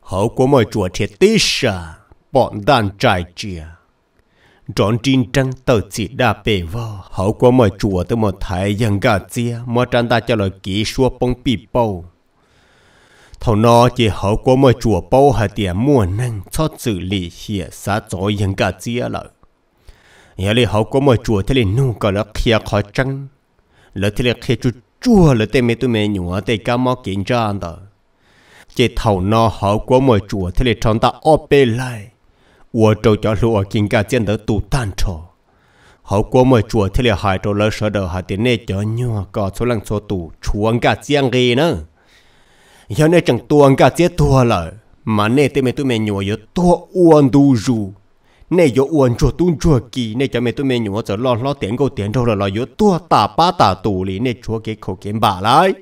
hậu của mọi chùa thiệt tí xa bọn đàn trải chia trọn trên trăng tờ chỉ đa bề vò hậu của mọi chùa tới một thái dân gà chia mà trang ta cho lời kỹ xua bông bì bầu thầu nó chỉ hậu của mọi chùa bầu hà tiền mua năng cho xử lý hiện xã chó dân gà chia lợi giờ lì hậu có mọi chùa thế lì nung còn là kia khó trăng lỡ thế lì kia chua lỡ tên mẹ tụi mẹ nhủa cá mò kiện ra anh ta chế thầu nó hậu có mọi chùa thế lì ta ô bê lại ủa trâu cho lụa kinh cả trên đỡ tụ tan trò hậu có mọi chùa thế lì hại trâu lỡ sợ đỡ hại tiền nè cho nhua số lần số tụ chuông cả chiang gì nữa giờ nè chẳng tuông cả chết thua lỡ mà nè tên mẹ tụi mẹ nhủa yếu tua uan đu này yo uẩn chuột tuôn chuột kỳ này cho mẹ tôi mẹ nhủ giờ lo lo tiền câu tiền đâu là lo yo tua tà ba tà tù lý này chúa cái khẩu kiếm bà lại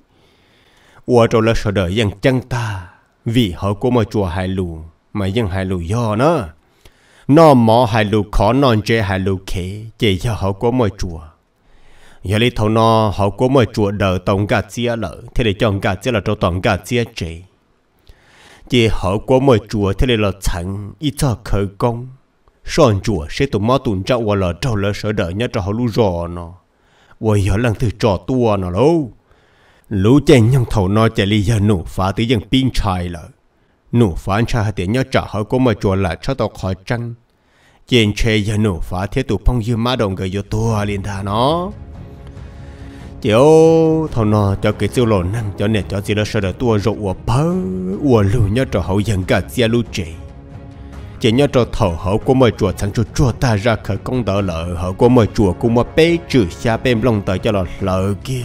uẩn rồi là sợ đời dân chân ta vì họ của mà chùa hai lù mà dân hai lù do nữa nó mỏ hai lù khó non chế hai lù khế chỉ cho họ của mà chùa giờ lấy thâu nó họ của mà chùa đỡ tổng cả chia lợ thế để cho cả chia là cho tổng cả chia chế chỉ họ của mà chùa thế để là chẳng ít cho khởi công son chùa sẽ tụi mò tụi cháu qua là trâu lỡ sợ đợi nhá cho họ lú rò nó qua giờ lần thứ trò tua nó lâu lũ chen nhân thầu nó chạy li giờ nụ phá tí dân pin chài lợ, nụ phá anh cha hạt tiền nhớ trả họ có mà chùa là cho tao khỏi trăng chen chê giờ nụ phá thế tụi phong dư má đồng gửi cho tua liền thà nó chiều thầu nó cho cái siêu lồn năng cho nè cho gì đó sợ đợi tua rộ ua bơ ua lù nhớ trả hậu dân cả xe lũ chạy chỉ nhớ cho thầu hậu của mọi chùa thằng chùa chùa ta ra khởi công đỡ lợ hậu của mọi chùa cũng mà bé trừ xa bên lòng tới cho là lợ kia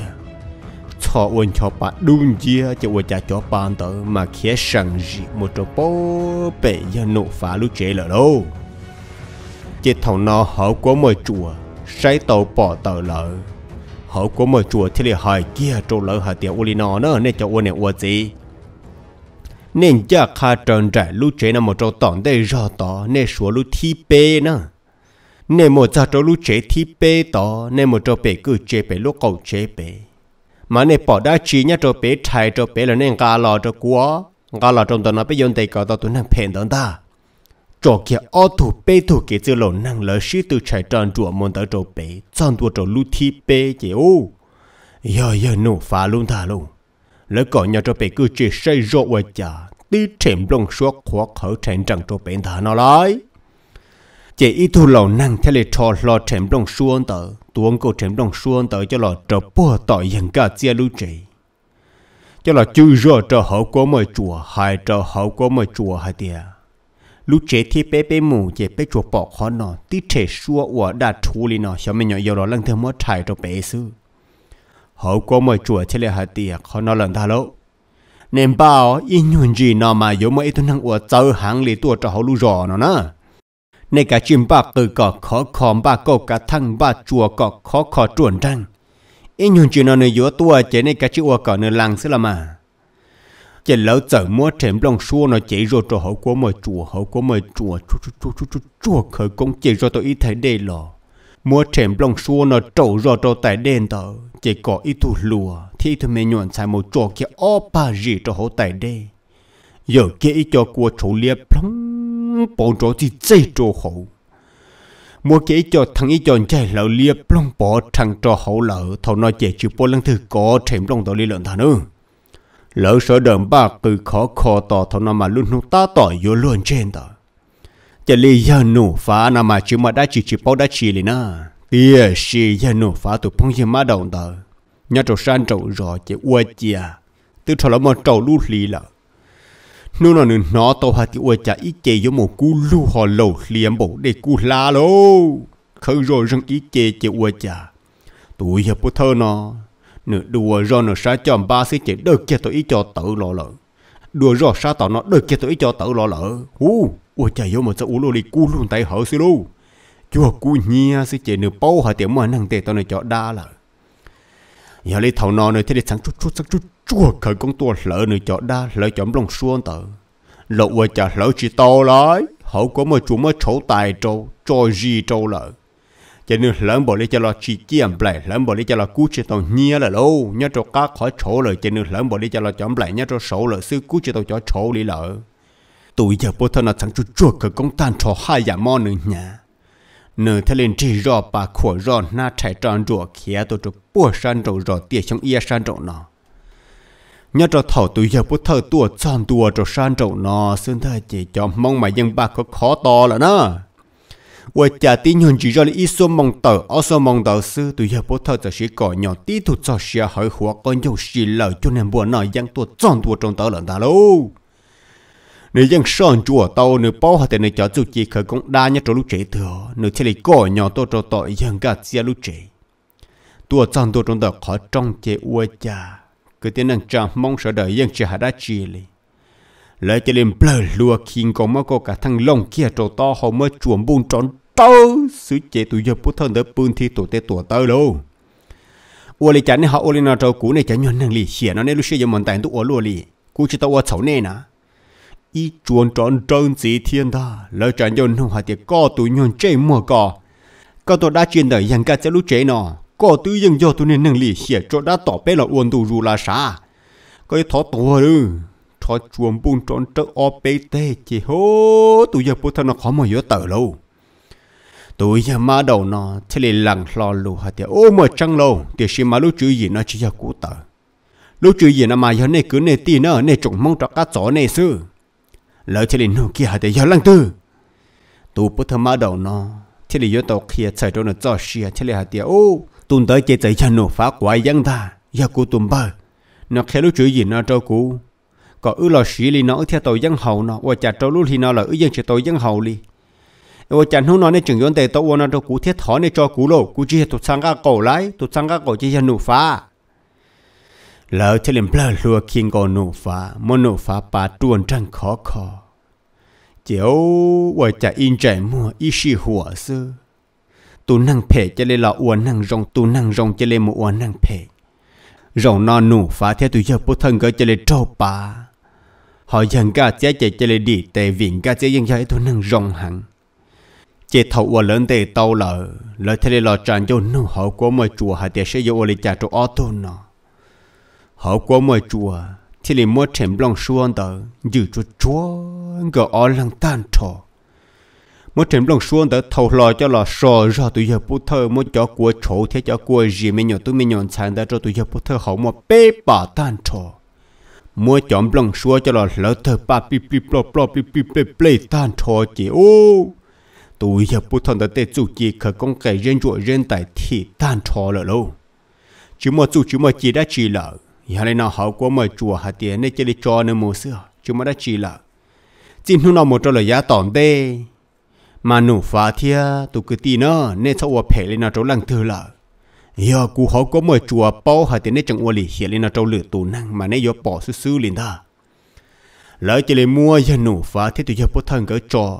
cho quên cho bà đun chia cho quên cha cho bà tớ mà khía sẵn gì một chỗ bố bể giờ nụ phá lúc chế lợ đâu chỉ thầu nó hậu của mọi chùa sai tàu bỏ tờ lợ hậu của mọi chùa thì lại hỏi kia chỗ lợ hở tiền uốn nó nữa nên cho quên này quên gì nên cha khá tròn trải lúc chế nằm một chỗ tỏn đây rõ tỏ nên số lúc thi bê nè nên một cha chỗ lúc chế thi bê tỏ nên một chỗ bê cứ chế bê lúc cầu chế bê mà nên bỏ đá chi nhá chỗ bê thay chỗ bê là nên gà lò chỗ quá gà lò trong đó nó bây giờ đây có tao tụi năng phèn đó ta chỗ kia ô thủ bê thủ kia chưa lộ năng lỡ sĩ từ chạy tròn chùa môn tới chỗ bê chọn tua chỗ lúc thi bê chế ô giờ giờ nổ phá luôn thà luôn lỡ cỏ nhà cho bé cứ chỉ say rượu ở chả tí chém lông suốt khó khởi chém chẳng cho bé thả nó lại chỉ ít thu lầu năng theo lệ trò lo chém lông suôn tờ tuôn cô chém lông suôn tờ cho lò trở bùa tội dần cả chia lưu trị cho là chư rơ trò hậu có mời chùa hai trò hậu có mời chùa hai tia lúc chế thì bé bé mù chế bé chùa bỏ khó nó tí trẻ xua ủa đã chú lì nó cho mình nhỏ yếu đó lăng theo mất trải cho bé xưa hậu có mà chùa thế là hạt tiệt khó nói lần ta lâu nên bao, in nhuận gì nó mà yếu mà ít năng của tàu hàng lì tua cho hậu lũ rò nó nè nên cả chim bạc từ cỏ khó khó bà cậu cả thăng bà chùa cỏ khó khó chuẩn răng in nhuận gì nó nơi yếu tua chế nên cả chịu cỏ nơi lăng xí là mà chế lâu chờ mua thêm lòng xua nó chỉ rồi cho hậu của mời chùa hậu của mời chùa chùa chùa chùa chùa khởi công chế rồi tôi ít thấy đây lò mua chèm lòng xua nó trổ rõ trổ tại đen tờ chỉ có ít thu lùa thì thì mình nhuận xài một chỗ kia ó ba gì cho hổ tại đê giờ kia ít cho của chỗ lia plong bỏ chỗ thì dây chỗ hổ mua kia ít cho thằng ít cho chạy lỡ lia plong bỏ thằng cho hổ lỡ thầu nói chạy chịu bỏ lăng thứ có chèm lòng tờ lia lợn thả nữa lỡ sợ đờm ba cứ khó khó tỏ thầu nó mà luôn nó ta tỏ vô luôn trên tờ Nu Nu na, จะลียานูฟ้านามาชิมาได้จีจีปอได้จีเลยนะเตี้ยชียานูฟ้าตุพงยมาดองเตอ nhà trâu san trâu rò chỉ uo chia từ trâu lắm mà trâu lú lì là nô nó nửa nó tàu hạt thì uo chia ít chè giống một cú lú họ lẩu liềm bộ để cú la lô khơi rồi răng ý chè chỉ uo chia tụi hiệp bút thơ nó nửa đùa rò nửa sa chòm ba sĩ chỉ đợt kia tụi ít cho tự lọ lỡ, đùa rò sa tàu nó đợt kia tụi ít cho tự lọ lợ u 我 chạy vô một số u lô đi cu luôn tại họ xí lô chúa cu nhia xí chạy nửa bao họ tiểu mà năng tệ tao này cho đa là giờ lấy thầu nọ nơi thế để sáng chút chút sáng chút chúa khởi con tua lỡ nửa cho đa lỡ cho lòng xuân tờ lộ qua chả lỡ chỉ to lại họ có một chú mới chỗ tài trâu trôi gì trâu lỡ cho nên lớn bộ lấy cho là chỉ chiếm lại lớn bộ lấy cho là cú chỉ tao nhia là lâu nhớ cho cá khỏi chỗ lợi cho nên lớn bộ lấy cho là chọn lại nhớ cho sổ lợi sư cú chỉ tao cho chỗ lý lợi tụi giờ bố thân là thằng chú chuột cờ công tan cho hai giả mò nữa nhà nửa thế lên chỉ rò bà khổ rò na chạy tròn rùa khía tôi cho bùa san rò rò tiệt trong yên san rò nó nhớ trò thầu tụi giờ bố thân tua tròn tua cho san rò nó xương thơ chỉ cho mong mà dân bà có khó to là nó và chả tí nhon chỉ rồi ít số mong tờ ở số mong tờ sư tụi giờ bố thân cho sĩ cỏ nhỏ tí thuộc cho sĩ hỏi hóa con dâu sĩ lợi cho nên buồn nói dân tua tròn tua trong tờ là ta lâu nếu dân sơn chùa tàu nếu bao hạt nếu cho dù chỉ khởi công đa nhất trong lúc chế thừa nếu chỉ lấy cỏ nhỏ to cho tội dân cả chia lúc chế tua trong tua trong đó khó trong chế ua cha cứ tiếng năng trang mong sợ đợi dân chỉ hạ đã chia li lấy cho lên bờ lúa kinh có mơ có cả thằng Long kia trâu to họ mơ chuồng buôn tròn tơ sứ chế tụi giờ bút thân đỡ bươn thi tụi tế tụi tơ luôn ua li chán họ ua li nào cháu cũ này chán nhon năng li xỉa nó nên lúc xưa giờ mình tài tụ ua luôn li cú chỉ tao ua xấu nè nà y trọn thiên trả co co co đã đời lũ nọ, 一转转转几天的，老长用弄下点高度用这么高，高度大见的人家在路这呢，高度用要多年能力写着那倒背了温度如啦啥，个他多了，他全部转这二背的，只好都要不他那好么有得喽。tôi giờ mà đầu nọ thế là lằng lo lù hả tiệt ô mà trăng lâu tiệt xí mà lũ chữ gì nó chỉ là cú tờ lũ chữ gì nó mà giờ này cứ này tì nó này trùng mong trọc cá chó này xưa lỡ chỉ lì nó kia hạt để gió lăng tư tu bút thơ má đầu nó chỉ lì gió tàu kia chạy đâu nó cho xia chỉ lì hạt để ô tuần tới chơi chạy cho nó phá quái giang ta giờ cô tuần bơ nó khéo lúc chữ gì nó cho cô có ư lo xí lì nó theo tàu giang hậu nó và chả trâu lúc thì nó là ư dân chỉ tàu giang hậu lì ô chả nó nói nên chừng yon tề tàu nó cho cú thiết thọ nên cho cú lô cú chỉ tụt sang cả cổ lại tụt sang cả cổ chỉ cho nó phá lỡ cho liềm lỡ lùa kiên gò nụ phá mô nụ phá bà tuôn trăng khó khó chiếu vợ chả in chạy mua y sĩ hùa sư tu năng phê cho lê lọ uốn năng rong tu năng rong cho lê mù uốn năng phê rong non nụ phá theo tu giờ bố thân gỡ cho lê trâu bà họ dần cả chế chạy cho lê đi tệ viện cả chế dân giới tu năng rong hẳn chế thầu uốn lớn tệ tàu lỡ lỡ theo lê lọ tràn cho nụ hậu của mọi chùa hạ tiệt sẽ dụ lê chả trâu ô tô nó họ qua mùa chùa thì lại mua chèm lòng xuân tờ giữ cho chúa gỡ ó lăng tan trò mua chèm lòng xuân tờ thầu lò cho lò sợ ra tụi giờ bút thơ mua cho cua chỗ thế cho cua gì mấy nhỏ tụi mấy nhỏ sàn ra cho tụi giờ bút thơ họ mua bê bà tan trò mua chọn lòng xuân cho lò lỡ thơ ba pi pi plo plo pi pi pi play tan trò chị ô tụi giờ bút thơ tê chủ chỉ khởi công cái rên chỗ rên tại thì tan trò lỡ lâu chỉ mua chủ chỉ mua chỉ đã chỉ lỡ nhà lên nào hậu của mời chùa hà tiền để chơi đi cho nên mùa xưa chúng mới đã chỉ là xin hôm nào một trò lời giá tỏm tê mà nụ phá thia tụ cứ tì nó nên sau ua phê lên nào trâu lăng thư là giờ cú hậu của mời chùa bao hà tiền để chẳng ua lì hiện lên nào trâu lửa tù năng mà nên giờ bỏ sư sư liền ta lỡ chỉ lấy mua giờ nụ phá thế tụi giờ bố thân cỡ cho,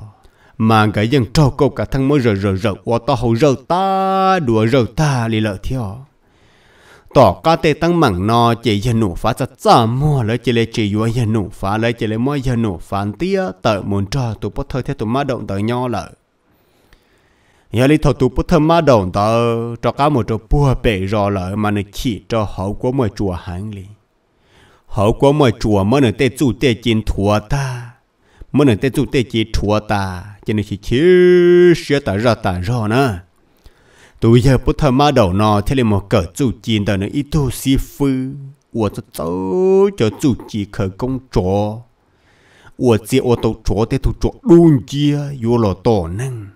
mà cái dân trâu câu cả thân mới rờ rờ rờ ua to hậu rờ ta đùa rờ ta lì lợ theo ต่อก็เตตั้งหมั่งนอเจียหนูฟ้าจะจ้ามัวเลยเจเลยจีวัวยหนูฟ้าเลยเจเลยมัวยหนูฟ้าเตี้ยเตอมุนจอตัวพุทธเทตุมาดงเตยย่อเลยยาลิทตุพุทธมาดงเตอจอก้าหมดจอปัวเปรอเลยมันขี้จอเขาก็มัวจัวหังลีเขาก็มัวจัวเมื่อหนึ่งเตจู่เตจินถัวตาเมื่อหนึ่งเตจู่เตจีถัวตาจะหนึ่งขี้เชี่ยตาจอตาจอนะ tôi giờ bút thờ ma đầu nọ thế là một cỡ chủ chiến tờ nó ít thu si phư ủa cho cháu cho chủ chỉ khởi công trò ủa chỉ ủa tàu trò thế thu trò đun chia vô lò tổ năng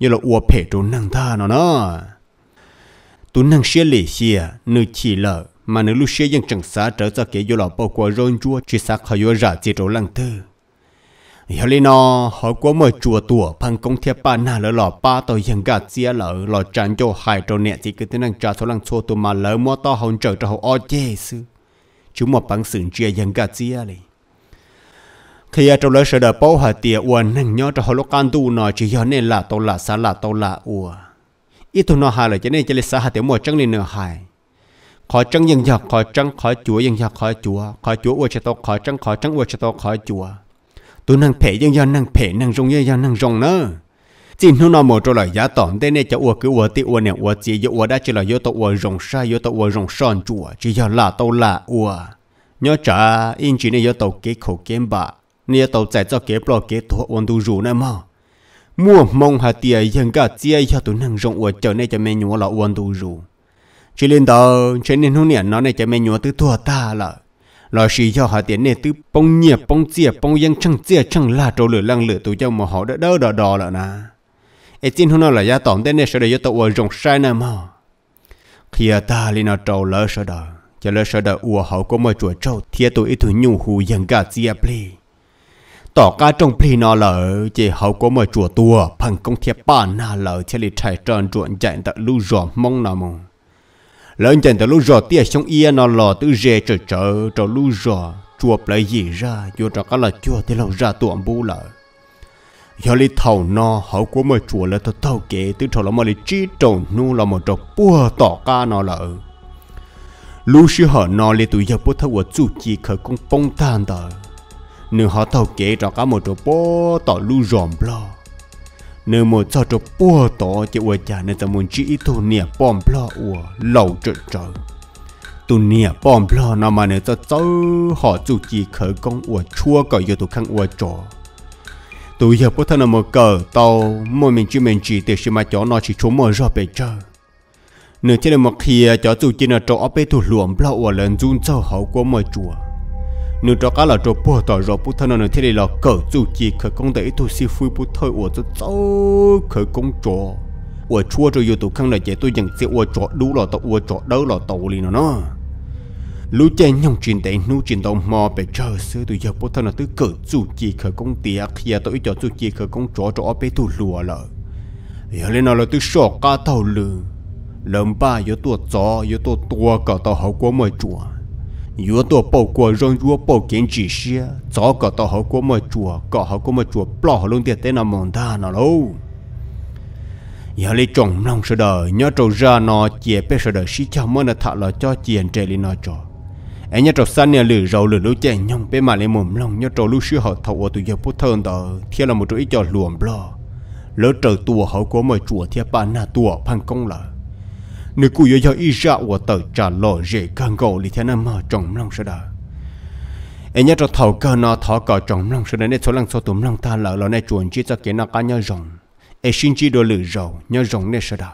như là ủa phê trò năng tha nó nó tôi năng xe lì xe nữ chỉ lợ mà nữ lúc xe dân chẳng xa trở ra kế vô lò bao qua rôn chua chỉ xác khỏi vô rả chỉ trò lăng thơ giờ lên nó họ qua mở chùa tủa bằng công thiệp ba nà lỡ lọ ba tàu dân gạt chia lỡ lọ tràn cho hai trâu nẹt thì cứ thế năng trả số lăng xô tụ mà lỡ mua to hồng trở cho họ o chê sư chúng một bằng sừng chia dân gạt chia này khi ở trong lỡ sợ đỡ bao hà tiề uẩn năng nhớ cho họ lúc can tu nó chỉ giờ nè là tàu là xa là tàu là ua ít tụ nò hài là cho nè cho nên xa hà tiểu mua trắng nên nửa hài khó trắng dân giặc khó trắng khó chúa dân giặc khó chúa khó chúa ua cho tàu khó trắng khó trắng ua cho tàu khó chúa tôi năng phe dân do năng phe năng rong dân do năng rong nữa chỉ nó nó một trò lời giá tỏm thế này cho ua cứ ua ti ua nè ua chỉ cho ua đã chỉ là do tao ua rong sa do tao ua rong son chùa chỉ do là tao là ua nhớ trả in chỉ này do tao kế khổ kém bạ nè tao giải cho kế blo kế thua ôn tu rủ nè mà mua mong hà tiền dân cả chia cho tôi năng rong ua chờ này cho mẹ nhua là ôn tu rủ chỉ lên đầu trên nên hôm nay nó này cho mẹ nhúa từ thua ta là lo xì cho họ tiến nè tứ bông nhẹ bông chia bông dân chẳng chia chẳng là trâu lửa lăng lửa tụ cho mà họ đã đỡ đỏ đỏ là na ấy tin hôm nào là gia tỏm tên nè sợ để cho tàu rồng sai nè mà khi ta lên nó trâu lỡ sợ đó cho lỡ sợ đó uo hậu có mà chùa trâu thiệt tụi ít tụi nhung hù dân cả chia plei tỏ cá trong plei nó lỡ chỉ hậu có mà chùa tua bằng công thiệp ba nà lỡ chỉ lì chạy tròn chuột chạy tận lưu rộm mong nào mong lớn chân từ lúc rồi tia xong yên nó lò từ rề trở trở trở lúc rồi chuột lấy gì ra vô trở cái là chuột thì lâu ra tuồng bu lợ giờ li thầu nó hậu của mà chuột là thầu thầu kệ từ thầu là mà li chi trồng nu là một trọc bua tỏ ca nó lợ lúc sư họ nó li tụi giờ bố thầu của chủ chỉ khởi công phong than đời nếu họ thầu kệ trở cả một trọc bua tỏ lúc rồi lo nếu mà cho cho bùa tỏ, chỉ ua cha nên ta muốn chỉ tu nia bom plo ua lâu trở trở tu nia bom plo nó mà nên ta cho họ chủ chỉ khởi công ua chua cởi vô tu khăn ua trò tu giờ bố thân mà cờ tàu mỗi mình chỉ mình chỉ để xem mà chó nó chỉ trốn mở ra bể chờ nếu trên là mà khi chó chủ chỉ là trò ở bên tu luồng plo ua lần run cho họ của mọi chùa nếu cho cá là cho bùa tỏ rồi bút thân nó thế này là cỡ dù chỉ khởi công để tôi si phui bút thôi ủa cho cháu khởi công trò ủa chua cho yêu tụ khăn là chạy tôi nhận sẽ ủa trọ đủ là tàu ủa trọ đâu là tàu liền nó lũ chạy nhông chuyện tệ nu chuyện tàu mò về chờ xưa tôi giờ bút thân là tôi cỡ dù chỉ khởi công tiếc khi giờ tôi cho dù chỉ khởi công trò trọ bé tôi lùa là giờ lên nào là tôi sọ cá thầu lừa lầm ba giờ tôi chó giờ tôi tua cả tàu hậu quá mời chùa chỉ tao học học học qua qua mấy mấy luôn nào nào. Giờ lấy chồng nông sợ đời nhớ trâu ra nó chè bé sợ đời xí chào mơ nó thà là cho tiền trẻ lên nó cho em nhớ trâu san nhà lử rầu lử lú chè nhông bé mà lấy mồm lòng nhớ trâu lú sư họ thầu ở tụi giờ bút thân tờ thia là một chỗ ít cho luồn lo lỡ trời tua học qua mấy chùa thiệt ba na tua phăng công lợi nếu cô yêu yêu ra của tờ trả lời dễ càng gỗ thì thế nào mà trong lòng sẽ đỡ em nhớ cho thầu cơ nó thọ cờ trong lòng sẽ đến số lần số tụm lòng ta lỡ lỡ này chuẩn chỉ cho cái nó cá nhau rồng em xin chỉ đôi lử rầu nhau rồng nên sẽ đỡ